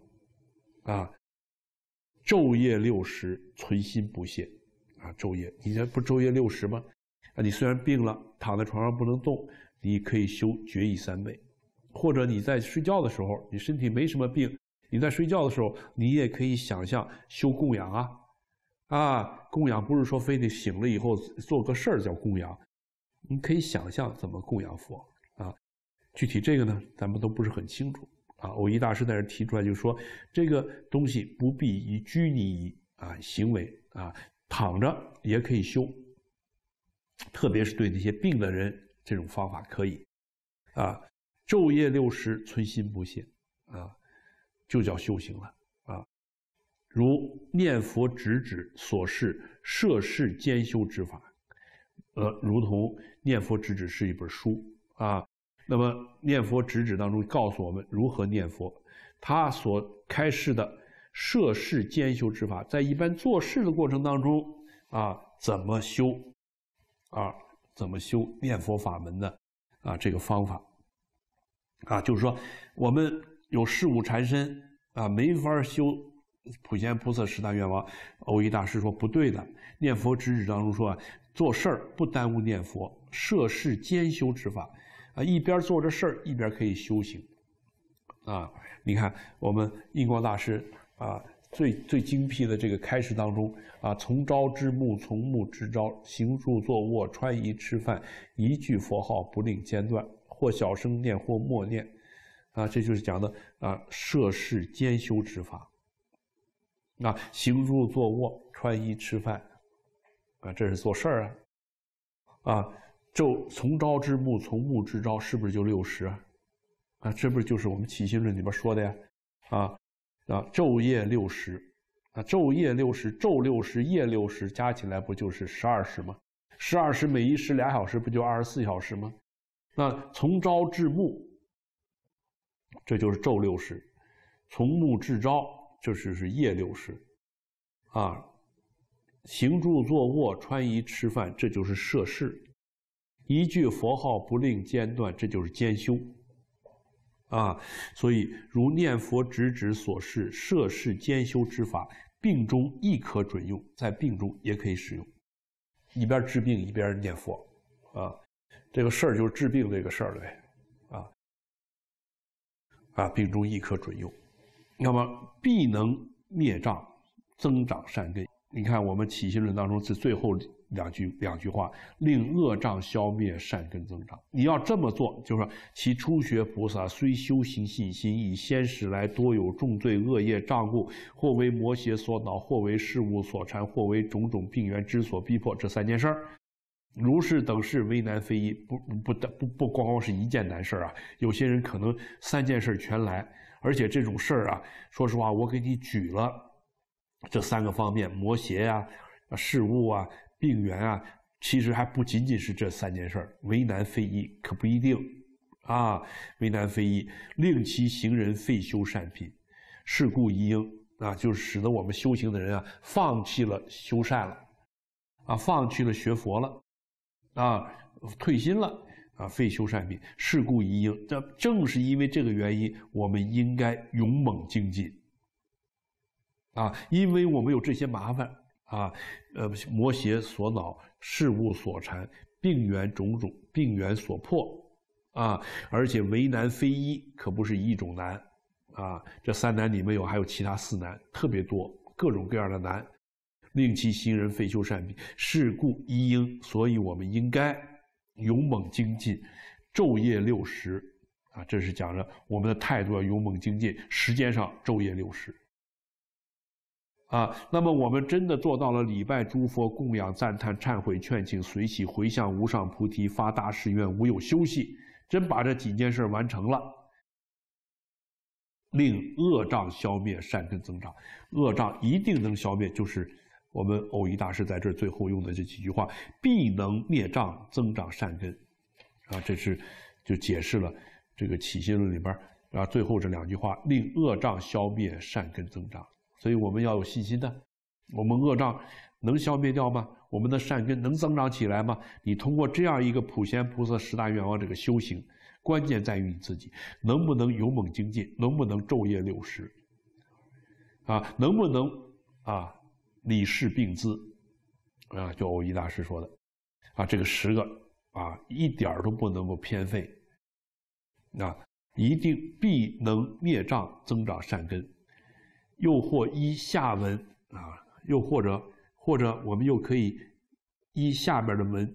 啊。昼夜六时存心不懈，啊，昼夜，你这不昼夜六时吗？啊，你虽然病了，躺在床上不能动，你可以修觉意三昧，或者你在睡觉的时候，你身体没什么病，你在睡觉的时候，你也可以想象修供养啊，啊，供养不是说非得醒了以后做个事儿叫供养，你可以想象怎么供养佛啊，具体这个呢，咱们都不是很清楚。啊，偶一大师在这提出来，就是说，这个东西不必以拘泥于啊行为啊，躺着也可以修。特别是对那些病的人，这种方法可以，啊，昼夜六时存心不懈啊，就叫修行了啊。如念佛止指所示摄事兼修之法，呃，如同念佛止指是一本书啊。那么，念佛指指当中告诉我们如何念佛。他所开示的涉世兼修之法，在一般做事的过程当中啊，怎么修，啊，怎么修念佛法门的啊，这个方法，啊，就是说我们有事物缠身啊，没法修普贤菩萨十大愿望，欧一大师说不对的，念佛指指当中说啊，做事儿不耽误念佛，涉世兼修之法。啊，一边做着事儿，一边可以修行，啊，你看我们印光大师啊，最最精辟的这个开示当中啊，从朝至暮，从暮至朝，行住坐卧，穿衣吃饭，一句佛号不令间断，或小声念，或默念，啊，这就是讲的啊，涉事兼修之法。那行住坐卧，穿衣吃饭，啊，这是做事儿啊，啊。昼从朝至暮，从暮至朝，是不是就六十啊？这不就是我们起心论里边说的呀？啊啊，昼夜六十，啊，昼夜六十，昼六十，夜六十，加起来不就是十二时吗？十二时，每一时俩小时，不就二十四小时吗？那从朝至暮，这就是昼六十；从暮至朝，就是是夜六十。啊，行住坐卧、穿衣吃饭，这就是摄事。一句佛号不令间断，这就是兼修，啊，所以如念佛直指所示摄事兼修之法，病中亦可准用，在病中也可以使用，一边治病一边念佛，啊，这个事儿就是治病这个事儿呗，啊，啊，病中亦可准用，那么必能灭障增长善根。你看我们起心论当中是最后。两句两句话，令恶障消灭，善根增长。你要这么做，就是说，其初学菩萨虽修行信心，以先时来多有重罪恶业障故，或为魔邪所恼，或为事物所缠，或为种种病源之所逼迫。这三件事儿，如是等事为难非一。不不单不不光光是一件难事儿啊，有些人可能三件事儿全来，而且这种事儿啊，说实话，我给你举了这三个方面：魔邪呀，事物啊。病源啊，其实还不仅仅是这三件事儿。为难非一，可不一定啊。为难非一，令其行人废修善品，是故一因啊，就使得我们修行的人啊，放弃了修善了，啊，放弃了学佛了，啊，退心了啊，废修善品，事故一因。这正是因为这个原因，我们应该勇猛精进啊，因为我们有这些麻烦。啊，呃，魔邪所恼，事物所缠，病源种种，病源所迫，啊，而且为难非一，可不是一种难，啊，这三难里面有还有其他四难，特别多，各种各样的难，令其行人废修善，是故一应，所以我们应该勇猛精进，昼夜六时，啊，这是讲着我们的态度要勇猛精进，时间上昼夜六时。啊，那么我们真的做到了礼拜诸佛、供养、赞叹、忏悔、劝请、随喜、回向、无上菩提、发大誓愿、无有休息，真把这几件事完成了，令恶障消灭，善根增长，恶障一定能消灭，就是我们偶一大师在这最后用的这几句话，必能灭障增长善根，啊，这是就解释了这个起信论里边啊最后这两句话，令恶障消灭，善根增长。所以我们要有信心的，我们恶障能消灭掉吗？我们的善根能增长起来吗？你通过这样一个普贤菩萨十大愿望这个修行，关键在于你自己能不能勇猛精进，能不能昼夜六时，啊，能不能啊理事并资，啊，就我一大师说的，啊，这个十个啊一点都不能够偏废，啊，一定必能灭障增长善根。又或依下文啊，又或者或者我们又可以依下边的文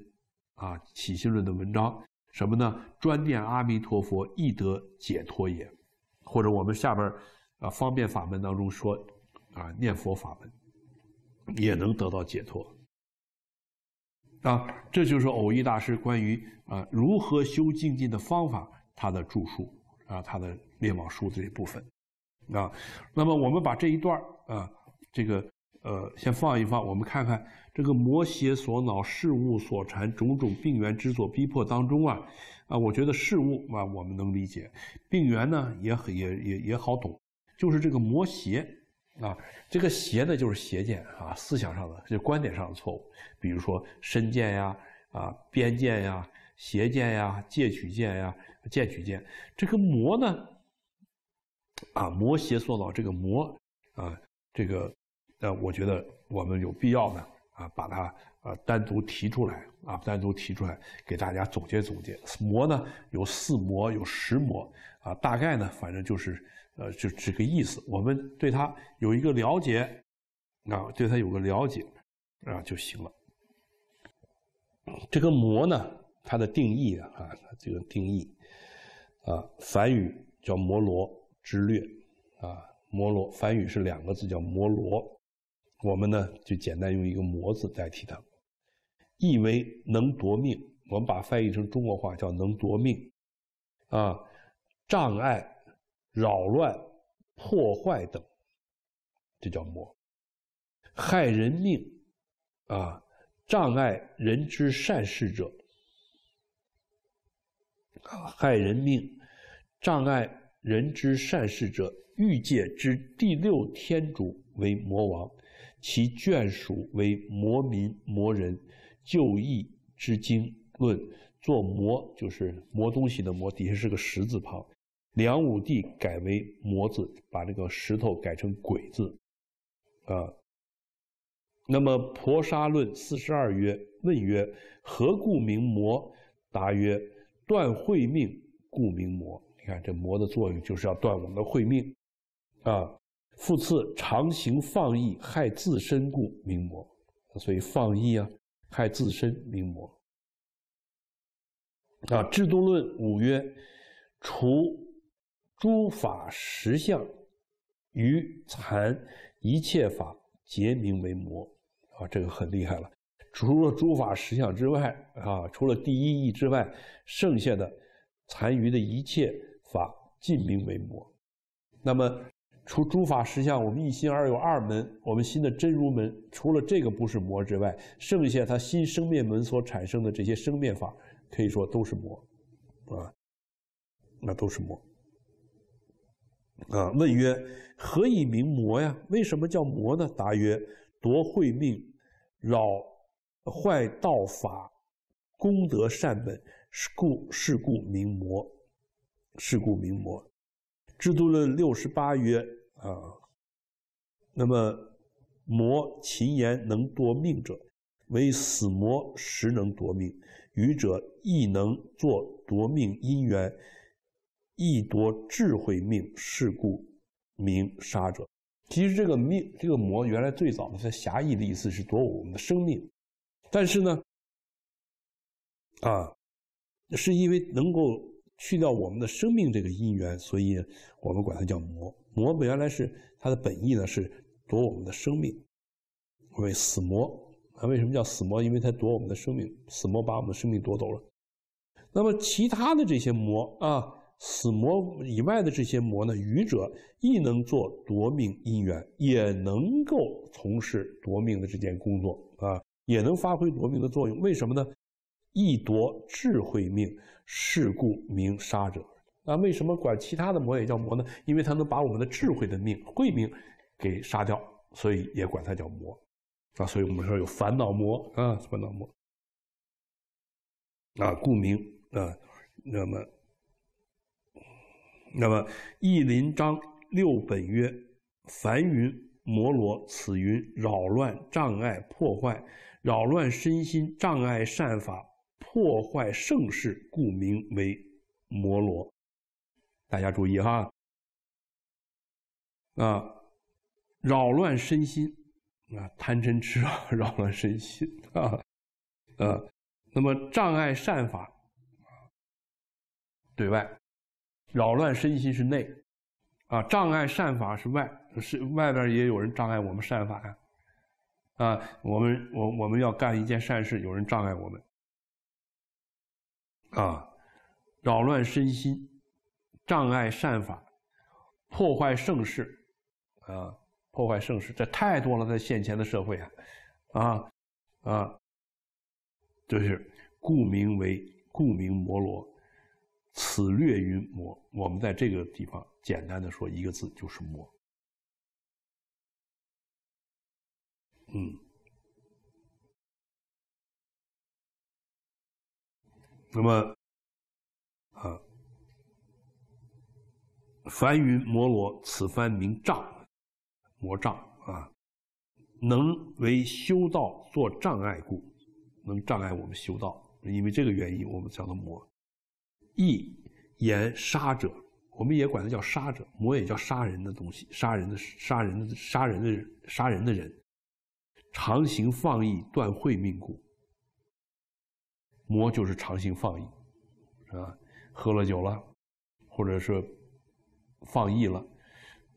啊起信论的文章，什么呢？专念阿弥陀佛，易得解脱也。或者我们下边啊方便法门当中说啊念佛法门也能得到解脱啊。这就是偶一大师关于啊如何修净戒的方法，他的著述啊他的列王书这一部分。啊，那么我们把这一段儿啊，这个呃，先放一放，我们看看这个魔邪所恼，事物所缠，种种病源之所逼迫当中啊，啊，我觉得事物啊，我们能理解，病源呢也很也也也好懂，就是这个魔邪，啊，这个邪呢就是邪见啊，思想上的就观点上的错误，比如说身见呀，啊，边见呀，邪见呀，戒取见呀，见取见，这个魔呢。啊，摩邪说到这个摩，啊，这个，呃，我觉得我们有必要呢，啊，把它，啊，单独提出来，啊，单独提出来，给大家总结总结。摩呢有四摩，有十摩，啊，大概呢，反正就是，呃，就这个意思。我们对它有一个了解，啊，对它有个了解，啊，就行了。这个摩呢，它的定义啊，这个定义，啊，梵语叫摩罗。之略，啊，摩罗梵语是两个字叫摩罗，我们呢就简单用一个摩”字代替它，意为能夺命。我们把翻译成中国话叫能夺命，啊，障碍、扰乱、破坏等，这叫魔，害人命，啊，障碍人之善事者，啊，害人命，障碍。人之善事者，欲界之第六天主为魔王，其眷属为魔民魔人。旧义之经论，做魔就是魔东西的魔，底下是个十字旁。梁武帝改为魔字，把这个石头改成鬼字。啊，那么《婆沙论》四十二曰问曰：何故名魔？答曰：断会命故名魔。你看这魔的作用就是要断我们的慧命，啊，复次常行放逸害自身故名魔，所以放逸啊，害自身名魔。啊，制度论五曰，除诸法实相于残一切法皆名为魔，啊，这个很厉害了。除了诸法实相之外，啊，除了第一义之外，剩下的残余的一切。法尽名为魔，那么除诸法实相，我们一心而有二门。我们心的真如门，除了这个不是魔之外，剩下他心生灭门所产生的这些生灭法，可以说都是魔，啊，那都是魔。啊，问曰：何以名魔呀？为什么叫魔呢？答曰：夺慧命，扰坏道法，功德善本，是故是故名魔。是故名魔。《制度论》六十八曰：“啊，那么魔秦言能夺命者，为死魔，实能夺命；愚者亦能作夺命因缘，亦夺智慧命。是故名杀者。”其实这个命，这个魔，原来最早呢，它狭义的意思是夺我们的生命，但是呢，啊，是因为能够。去掉我们的生命这个因缘，所以我们管它叫魔。魔原来是它的本意呢，是夺我们的生命，为死魔。那为什么叫死魔？因为它夺我们的生命，死魔把我们的生命夺走了。那么其他的这些魔啊，死魔以外的这些魔呢，愚者亦能做夺命因缘，也能够从事夺命的这件工作啊，也能发挥夺命的作用。为什么呢？易夺智慧命，是故名杀者。那为什么管其他的魔也叫魔呢？因为他能把我们的智慧的命、慧命给杀掉，所以也管他叫魔。啊，所以我们说有烦恼魔啊，烦恼魔。啊，故名啊。那么，那么《一林章六本》曰：“凡云摩罗，此云扰乱、障碍、破坏，扰乱身心，障碍善法。”破坏盛世，故名为摩罗。大家注意哈，啊，扰乱身心，啊，贪嗔痴啊，扰乱身心啊，呃，那么障碍善法，对外扰乱身心是内，啊，障碍善法是外，是外边也有人障碍我们善法啊，我们我我们要干一件善事，有人障碍我们。啊，扰乱身心，障碍善法，破坏盛世，啊，破坏盛世，这太多了，在现前的社会啊，啊，啊，就是故名为故名摩罗，此略云摩。我们在这个地方简单的说一个字，就是魔。嗯。那么，啊，梵云摩罗，此番名障，魔障啊，能为修道做障碍故，能障碍我们修道。因为这个原因，我们叫做魔。意言杀者，我们也管他叫杀者，魔也叫杀人的东西，杀人的、杀人的、杀人的、杀人的人，常行放逸，断慧命故。魔就是常性放逸，啊，喝了酒了，或者是放逸了，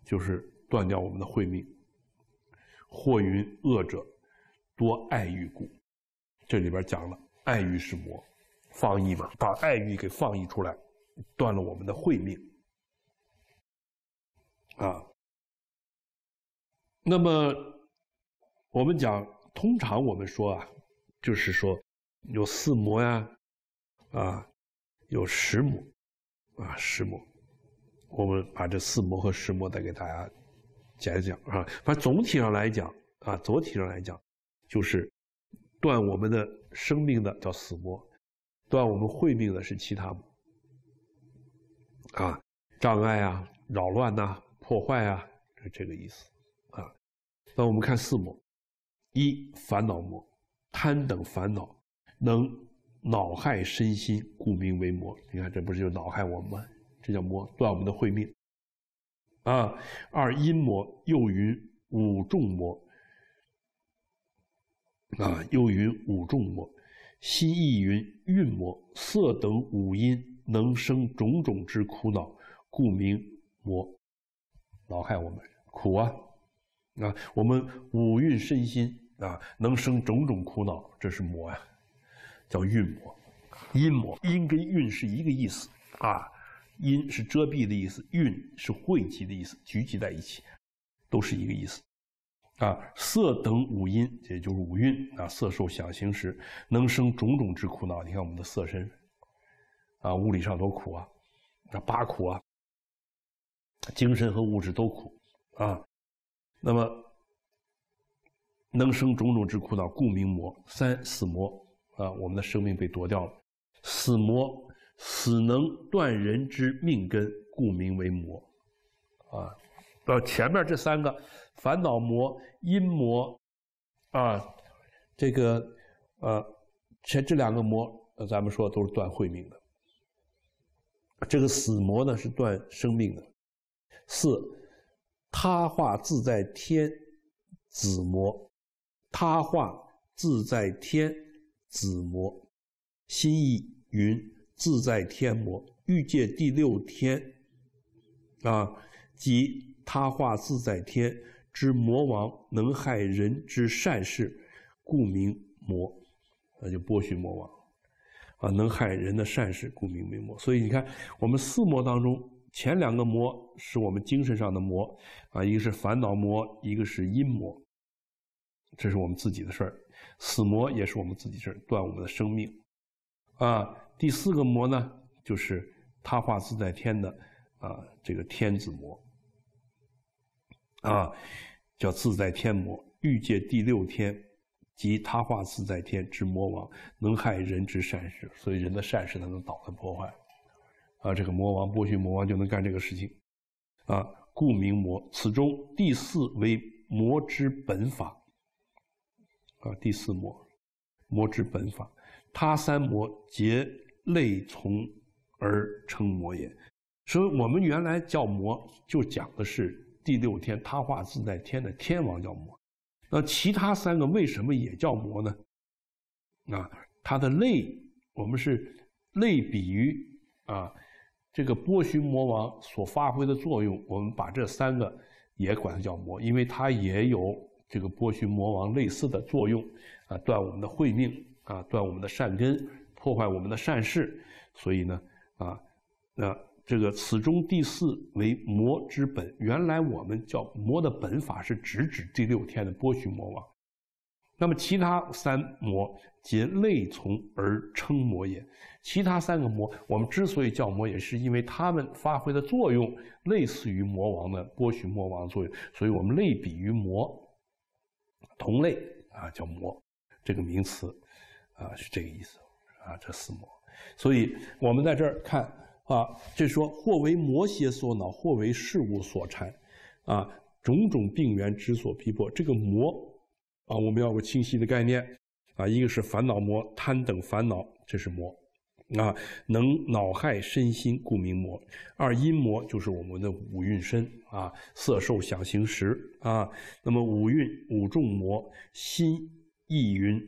就是断掉我们的慧命。祸云恶者多爱欲故，这里边讲了爱欲是魔，放逸嘛，把爱欲给放逸出来，断了我们的慧命啊。那么我们讲，通常我们说啊，就是说。有四魔呀，啊，有十魔，啊十魔，我们把这四魔和十魔再给大家讲一讲啊。反正总体上来讲啊，总体上来讲，就是断我们的生命的叫死魔，断我们慧命的是其他啊，障碍啊，扰乱呐，破坏啊，是这个意思啊。那我们看四魔，一烦恼魔，贪等烦恼。能恼害身心，故名为魔。你看，这不是就恼害我们？吗？这叫魔，断我们的慧命，啊！二阴魔又云五众魔，啊，又云五众魔。心意云蕴魔，色等五阴能生种种之苦恼，故名魔，恼害我们苦啊！啊，我们五蕴身心啊，能生种种苦恼，这是魔呀！叫运魔，阴魔，阴跟运是一个意思啊。阴是遮蔽的意思，运是汇集的意思，聚集在一起，都是一个意思啊。色等五阴，也就是五蕴啊。色受想行识，能生种种之苦恼。你看我们的色身啊，物理上多苦啊，那八苦啊，精神和物质都苦啊。那么，能生种种之苦恼，故名魔。三四魔。啊，我们的生命被夺掉了，死魔死能断人之命根，故名为魔。啊，呃，前面这三个烦恼魔、阴魔，啊，这个呃，前这两个魔，呃，咱们说都是断慧命的。这个死魔呢，是断生命的。四，他化自在天子魔，他化自在天。子魔，心意云自在天魔欲界第六天，啊，即他化自在天之魔王，能害人之善事，故名魔。那就波旬魔王，啊，能害人的善事，故名名魔。所以你看，我们四魔当中，前两个魔是我们精神上的魔，啊，一个是烦恼魔，一个是阴魔，这是我们自己的事儿。死魔也是我们自己这儿断我们的生命，啊，第四个魔呢，就是他化自在天的，啊，这个天子魔，啊，叫自在天魔欲界第六天，即他化自在天之魔王能害人之善事，所以人的善事才能导致破坏，啊，这个魔王波旬魔王就能干这个事情，啊，故名魔。此中第四为魔之本法。啊，第四魔，魔之本法，他三魔皆类从而成魔也。所以我们原来叫魔，就讲的是第六天他化自在天的天王叫魔。那其他三个为什么也叫魔呢？啊，它的类，我们是类比于啊这个波旬魔王所发挥的作用，我们把这三个也管它叫魔，因为它也有。这个剥削魔王类似的作用，啊，断我们的慧命，啊，断我们的善根，破坏我们的善事，所以呢，啊，那这个此中第四为魔之本。原来我们叫魔的本法是直指第六天的剥削魔王，那么其他三魔皆类从而称魔也。其他三个魔，我们之所以叫魔，也是因为它们发挥的作用类似于魔王的剥削魔王作用，所以我们类比于魔。同类啊叫魔，这个名词啊是这个意思啊这四魔，所以我们在这儿看啊，这说或为魔邪所恼，或为事物所缠，啊种种病源之所逼迫。这个魔啊，我们要个清晰的概念啊，一个是烦恼魔，贪等烦恼，这是魔。啊，能恼害身心，故名魔。二阴魔就是我们的五蕴身啊，色、受、想、行、识啊。那么五蕴五重魔心意云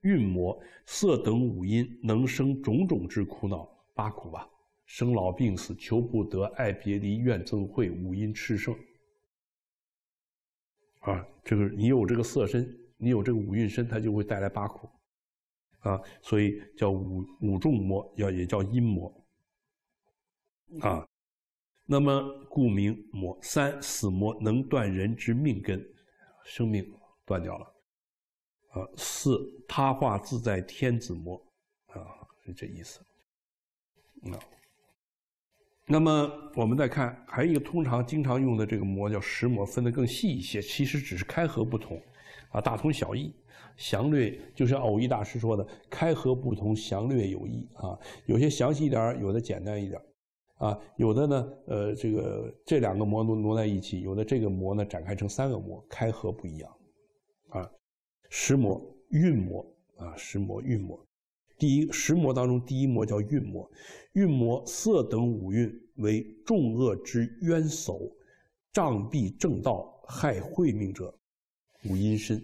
蕴魔色等五阴能生种种之苦恼八苦吧？生老病死、求不得、爱别离、怨憎会，五阴炽盛啊！这个你有这个色身，你有这个五蕴身，它就会带来八苦。啊，所以叫五五重魔，要也叫阴魔。啊，那么故名魔三死魔能断人之命根，生命断掉了。啊，四他化自在天子魔，啊，是这意思。啊，那么我们再看，还有一个通常经常用的这个魔叫石魔，分得更细一些，其实只是开合不同，啊，大同小异。详略就是偶一大师说的，开合不同，详略有异啊。有些详细一点，有的简单一点，啊，有的呢，呃，这个这两个模挪挪在一起，有的这个模呢展开成三个模，开合不一样，啊，石模、运模啊，石模、运模，第一石模当中第一模叫运模，运模色等五运为众恶之冤首，障蔽正道，害慧命者，五阴身。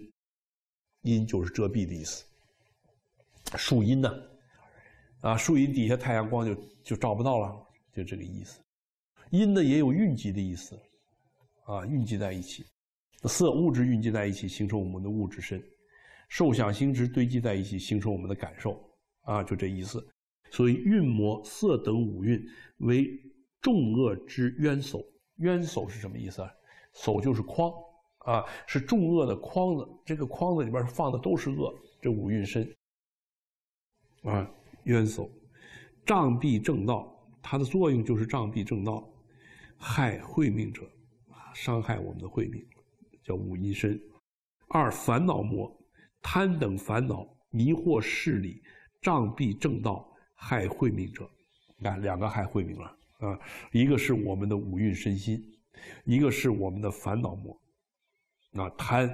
阴就是遮蔽的意思，树荫呢，啊，树荫底下太阳光就就照不到了，就这个意思。阴呢也有蕴集的意思，啊，蕴集在一起，色物质蕴集在一起形成我们的物质身，受想行识堆积在一起形成我们的感受，啊，就这意思。所以蕴魔色等五蕴为众恶之冤首，冤首是什么意思啊？首就是框。啊，是众恶的筐子，这个筐子里边放的都是恶，这五蕴身。啊，冤叟，障蔽正道，它的作用就是障蔽正道，害慧命者，伤害我们的慧命，叫五阴身。二烦恼魔，贪等烦恼迷惑势力，障蔽正道，害慧命者。啊，两个害慧命了啊，一个是我们的五蕴身心，一个是我们的烦恼魔。那贪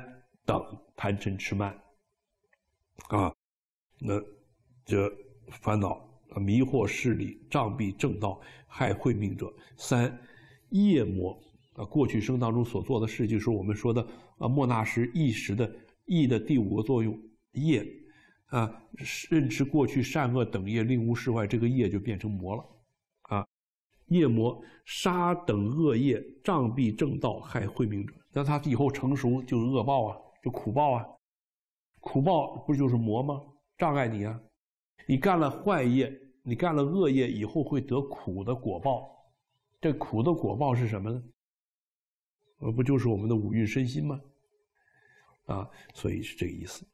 等贪嗔痴慢，啊，那这烦恼啊迷惑势力障蔽正道害慧命者。三业魔啊，过去生当中所做的事，就是我们说的啊，莫那时一时的意的第五个作用业，啊，认知过去善恶等业令无世外，这个业就变成魔了，啊，业魔杀等恶业障蔽正道害慧命者。那他以后成熟就是恶报啊，就苦报啊，苦报不就是魔吗？障碍你啊！你干了坏业，你干了恶业，以后会得苦的果报。这苦的果报是什么呢？呃，不就是我们的五蕴身心吗？啊，所以是这个意思。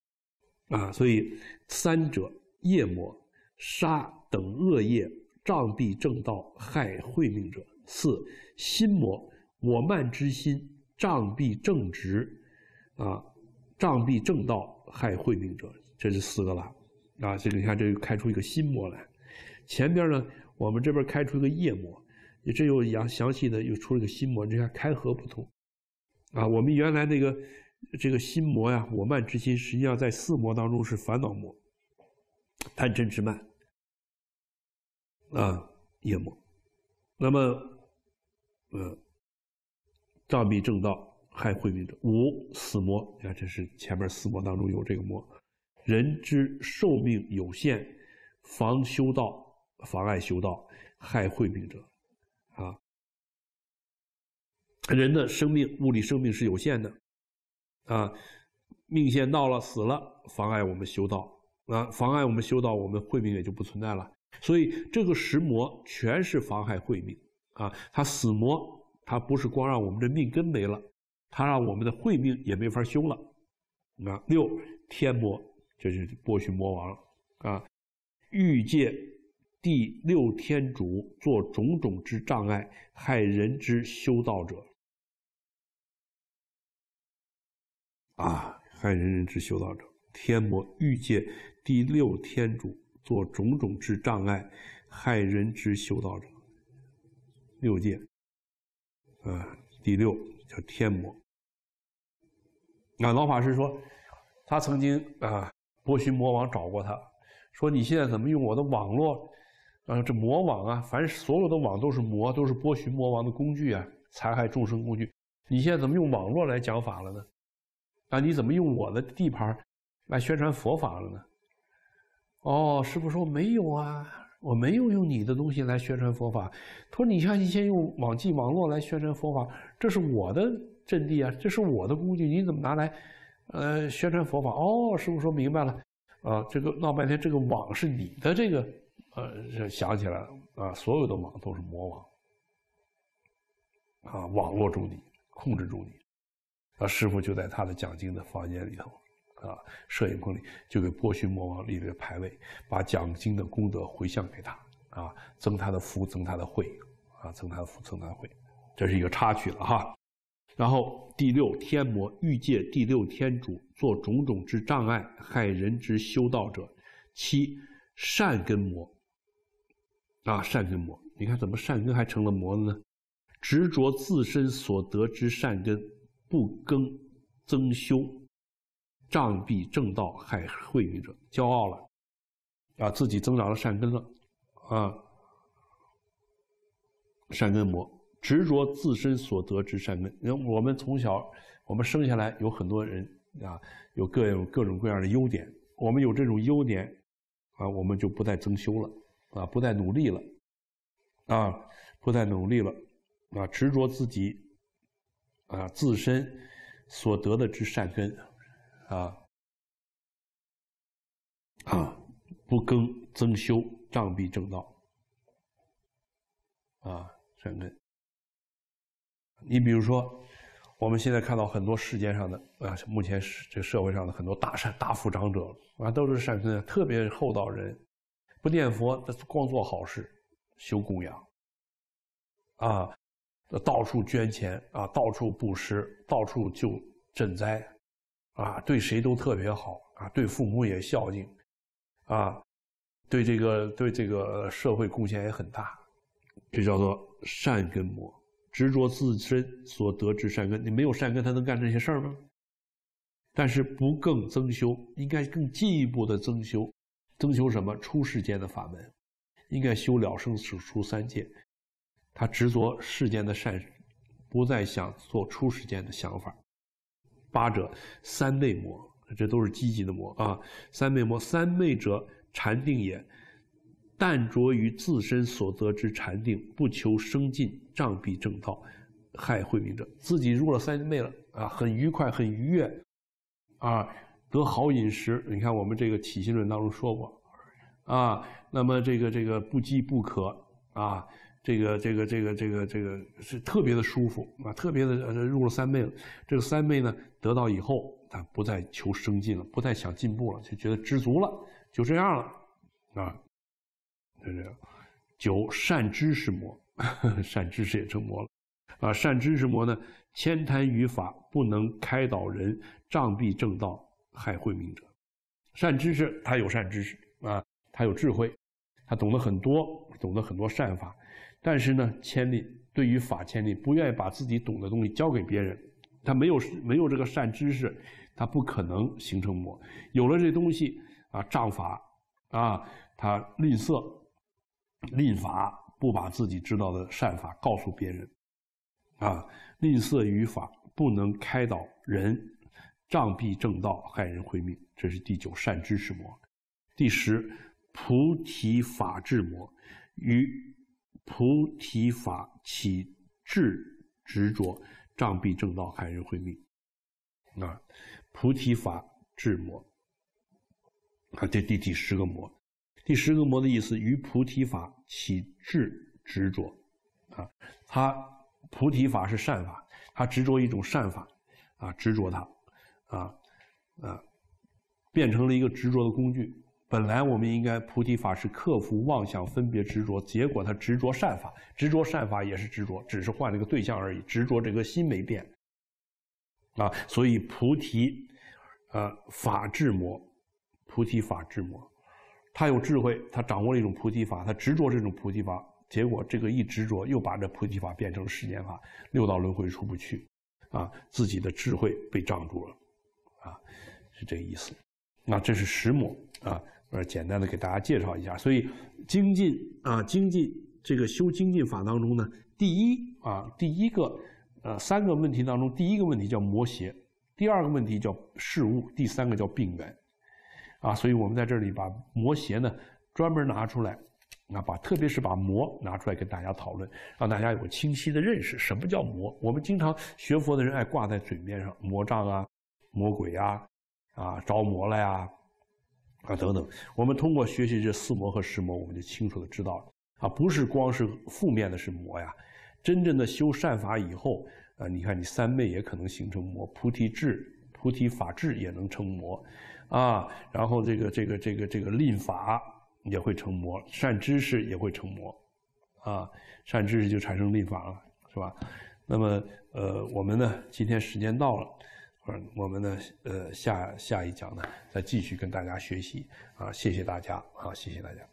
啊，所以三者业魔、杀等恶业障蔽正道、害慧命者；四心魔，我慢之心。障必正直，啊，障必正道，害慧命者，这是四个了，啊，这个你看，这又开出一个心魔来。前边呢，我们这边开出一个业魔，这又详详细的又出了个心魔，你看开合不同，啊，我们原来那个这个心魔呀，我慢之心，实际上在四魔当中是烦恼魔，贪嗔痴慢，啊，业魔，那么，嗯。障蔽正道，害慧明者；五死魔啊，这是前面死魔当中有这个魔。人之寿命有限，防修道，妨碍修道，害慧明者啊。人的生命，物理生命是有限的啊，命线到了，死了，妨碍我们修道啊，妨碍我们修道，我们慧命也就不存在了。所以这个石魔全是妨害慧命啊，他死魔。他不是光让我们的命根没了，他让我们的慧命也没法修了。啊，六天魔就是剥削魔王啊！欲界第六天主做种种之障碍，害人之修道者啊！害人人之修道者，天魔欲界第六天主做种种之障碍，害人之修道者。六界。啊，第六叫天魔。那老法师说，他曾经啊，波旬魔王找过他，说你现在怎么用我的网络，啊，这魔网啊，凡所有的网都是魔，都是波旬魔王的工具啊，残害众生工具。你现在怎么用网络来讲法了呢？那你怎么用我的地盘来宣传佛法了呢？哦，师傅说没有啊。我没有用你的东西来宣传佛法，他说：“你看，你先用网际网络来宣传佛法，这是我的阵地啊，这是我的工具，你怎么拿来，呃，宣传佛法？”哦，师傅说明白了，啊，这个闹半天，这个网是你的这个，呃，想起来了啊，所有的网都是魔网，啊，网络住你，控制住你，啊，师傅就在他的讲经的房间里头。啊，摄影棚里就给波须魔王立了个牌位，把讲经的功德回向给他，啊，增他的福，增他的慧，啊，增他的福，增他的慧，这是一个插曲了哈。然后第六天魔欲借第六天主做种种之障碍，害人之修道者。七善根魔，啊，善根魔，你看怎么善根还成了魔了呢？执着自身所得之善根，不更增修。仗蔽正道，害慧者，骄傲了，啊，自己增长了善根了，啊，善根魔执着自身所得之善根。为我们从小，我们生下来有很多人啊，有各有各种各样的优点。我们有这种优点，啊，我们就不再增修了，啊，不再努力了，啊，不再努力了，啊，执着自己，啊，自身所得的之善根。啊啊！不耕增修，障必正道。啊，善根。你比如说，我们现在看到很多世间上的啊，目前这社会上的很多大善大富长者啊，都是善根，特别厚道人，不念佛，光做好事，修供养。啊，到处捐钱啊，到处布施，到处救赈灾。啊，对谁都特别好啊，对父母也孝敬，啊，对这个对这个社会贡献也很大，这叫做善根魔，执着自身所得之善根，你没有善根，他能干这些事儿吗？但是不更增修，应该更进一步的增修，增修什么？出世间的法门，应该修了生死出三界，他执着世间的善，不再想做出世间的想法。八者三昧魔，这都是积极的魔啊！三昧魔，三昧者禅定也。但着于自身所得之禅定，不求生进，障蔽正道，害慧明者。自己入了三昧了啊，很愉快，很愉悦啊，得好饮食。你看我们这个体系论当中说过啊，那么这个这个不饥不渴啊。这个这个这个这个这个是特别的舒服啊，特别的入了三昧。了。这个三昧呢，得到以后，他不再求生进了，不再想进步了，就觉得知足了，就这样了啊。就这样，九善知识魔，善知识也成魔了啊。善知识魔呢，千谈语法不能开导人，障蔽正道，害慧明者。善知识他有善知识啊，他有智慧，他懂得很多，懂得很多善法。但是呢，千里对于法千里不愿意把自己懂的东西交给别人，他没有没有这个善知识，他不可能形成魔。有了这东西啊，障法啊，他吝啬，吝法，不把自己知道的善法告诉别人，啊，吝啬于法，不能开导人，障必正道，害人毁命。这是第九善知识魔。第十，菩提法治魔，与菩提法起智执着障蔽正道害人毁灭啊！菩提法智魔啊，这第第十个魔，第十个魔的意思，与菩提法起智执着啊，他菩提法是善法，他执着一种善法啊，执着它啊啊，变成了一个执着的工具。本来我们应该菩提法是克服妄想分别执着，结果他执着善法，执着善法也是执着，只是换了个对象而已，执着这个心没变。啊，所以菩提，呃，法智魔，菩提法智魔，他有智慧，他掌握了一种菩提法，他执着这种菩提法，结果这个一执着，又把这菩提法变成世间法，六道轮回出不去，啊，自己的智慧被障住了，啊，是这个意思。那这是十魔啊。呃，简单的给大家介绍一下，所以精进啊，精进这个修精进法当中呢，第一啊，第一个呃三个问题当中，第一个问题叫魔邪，第二个问题叫事物，第三个叫病源啊，所以我们在这里把魔邪呢专门拿出来，那把特别是把魔拿出来跟大家讨论，让大家有清晰的认识什么叫魔。我们经常学佛的人爱挂在嘴面上，魔障啊，魔鬼啊，啊着魔了呀。啊，等等，我们通过学习这四魔和十魔，我们就清楚地知道了。啊，不是光是负面的，是魔呀。真正的修善法以后，啊，你看你三昧也可能形成魔，菩提智、菩提法智也能成魔，啊，然后这个这个这个这个令法也会成魔，善知识也会成魔，啊，善知识就产生令法了，是吧？那么，呃，我们呢，今天时间到了。我们呢，呃，下下一讲呢，再继续跟大家学习啊！谢谢大家啊！谢谢大家。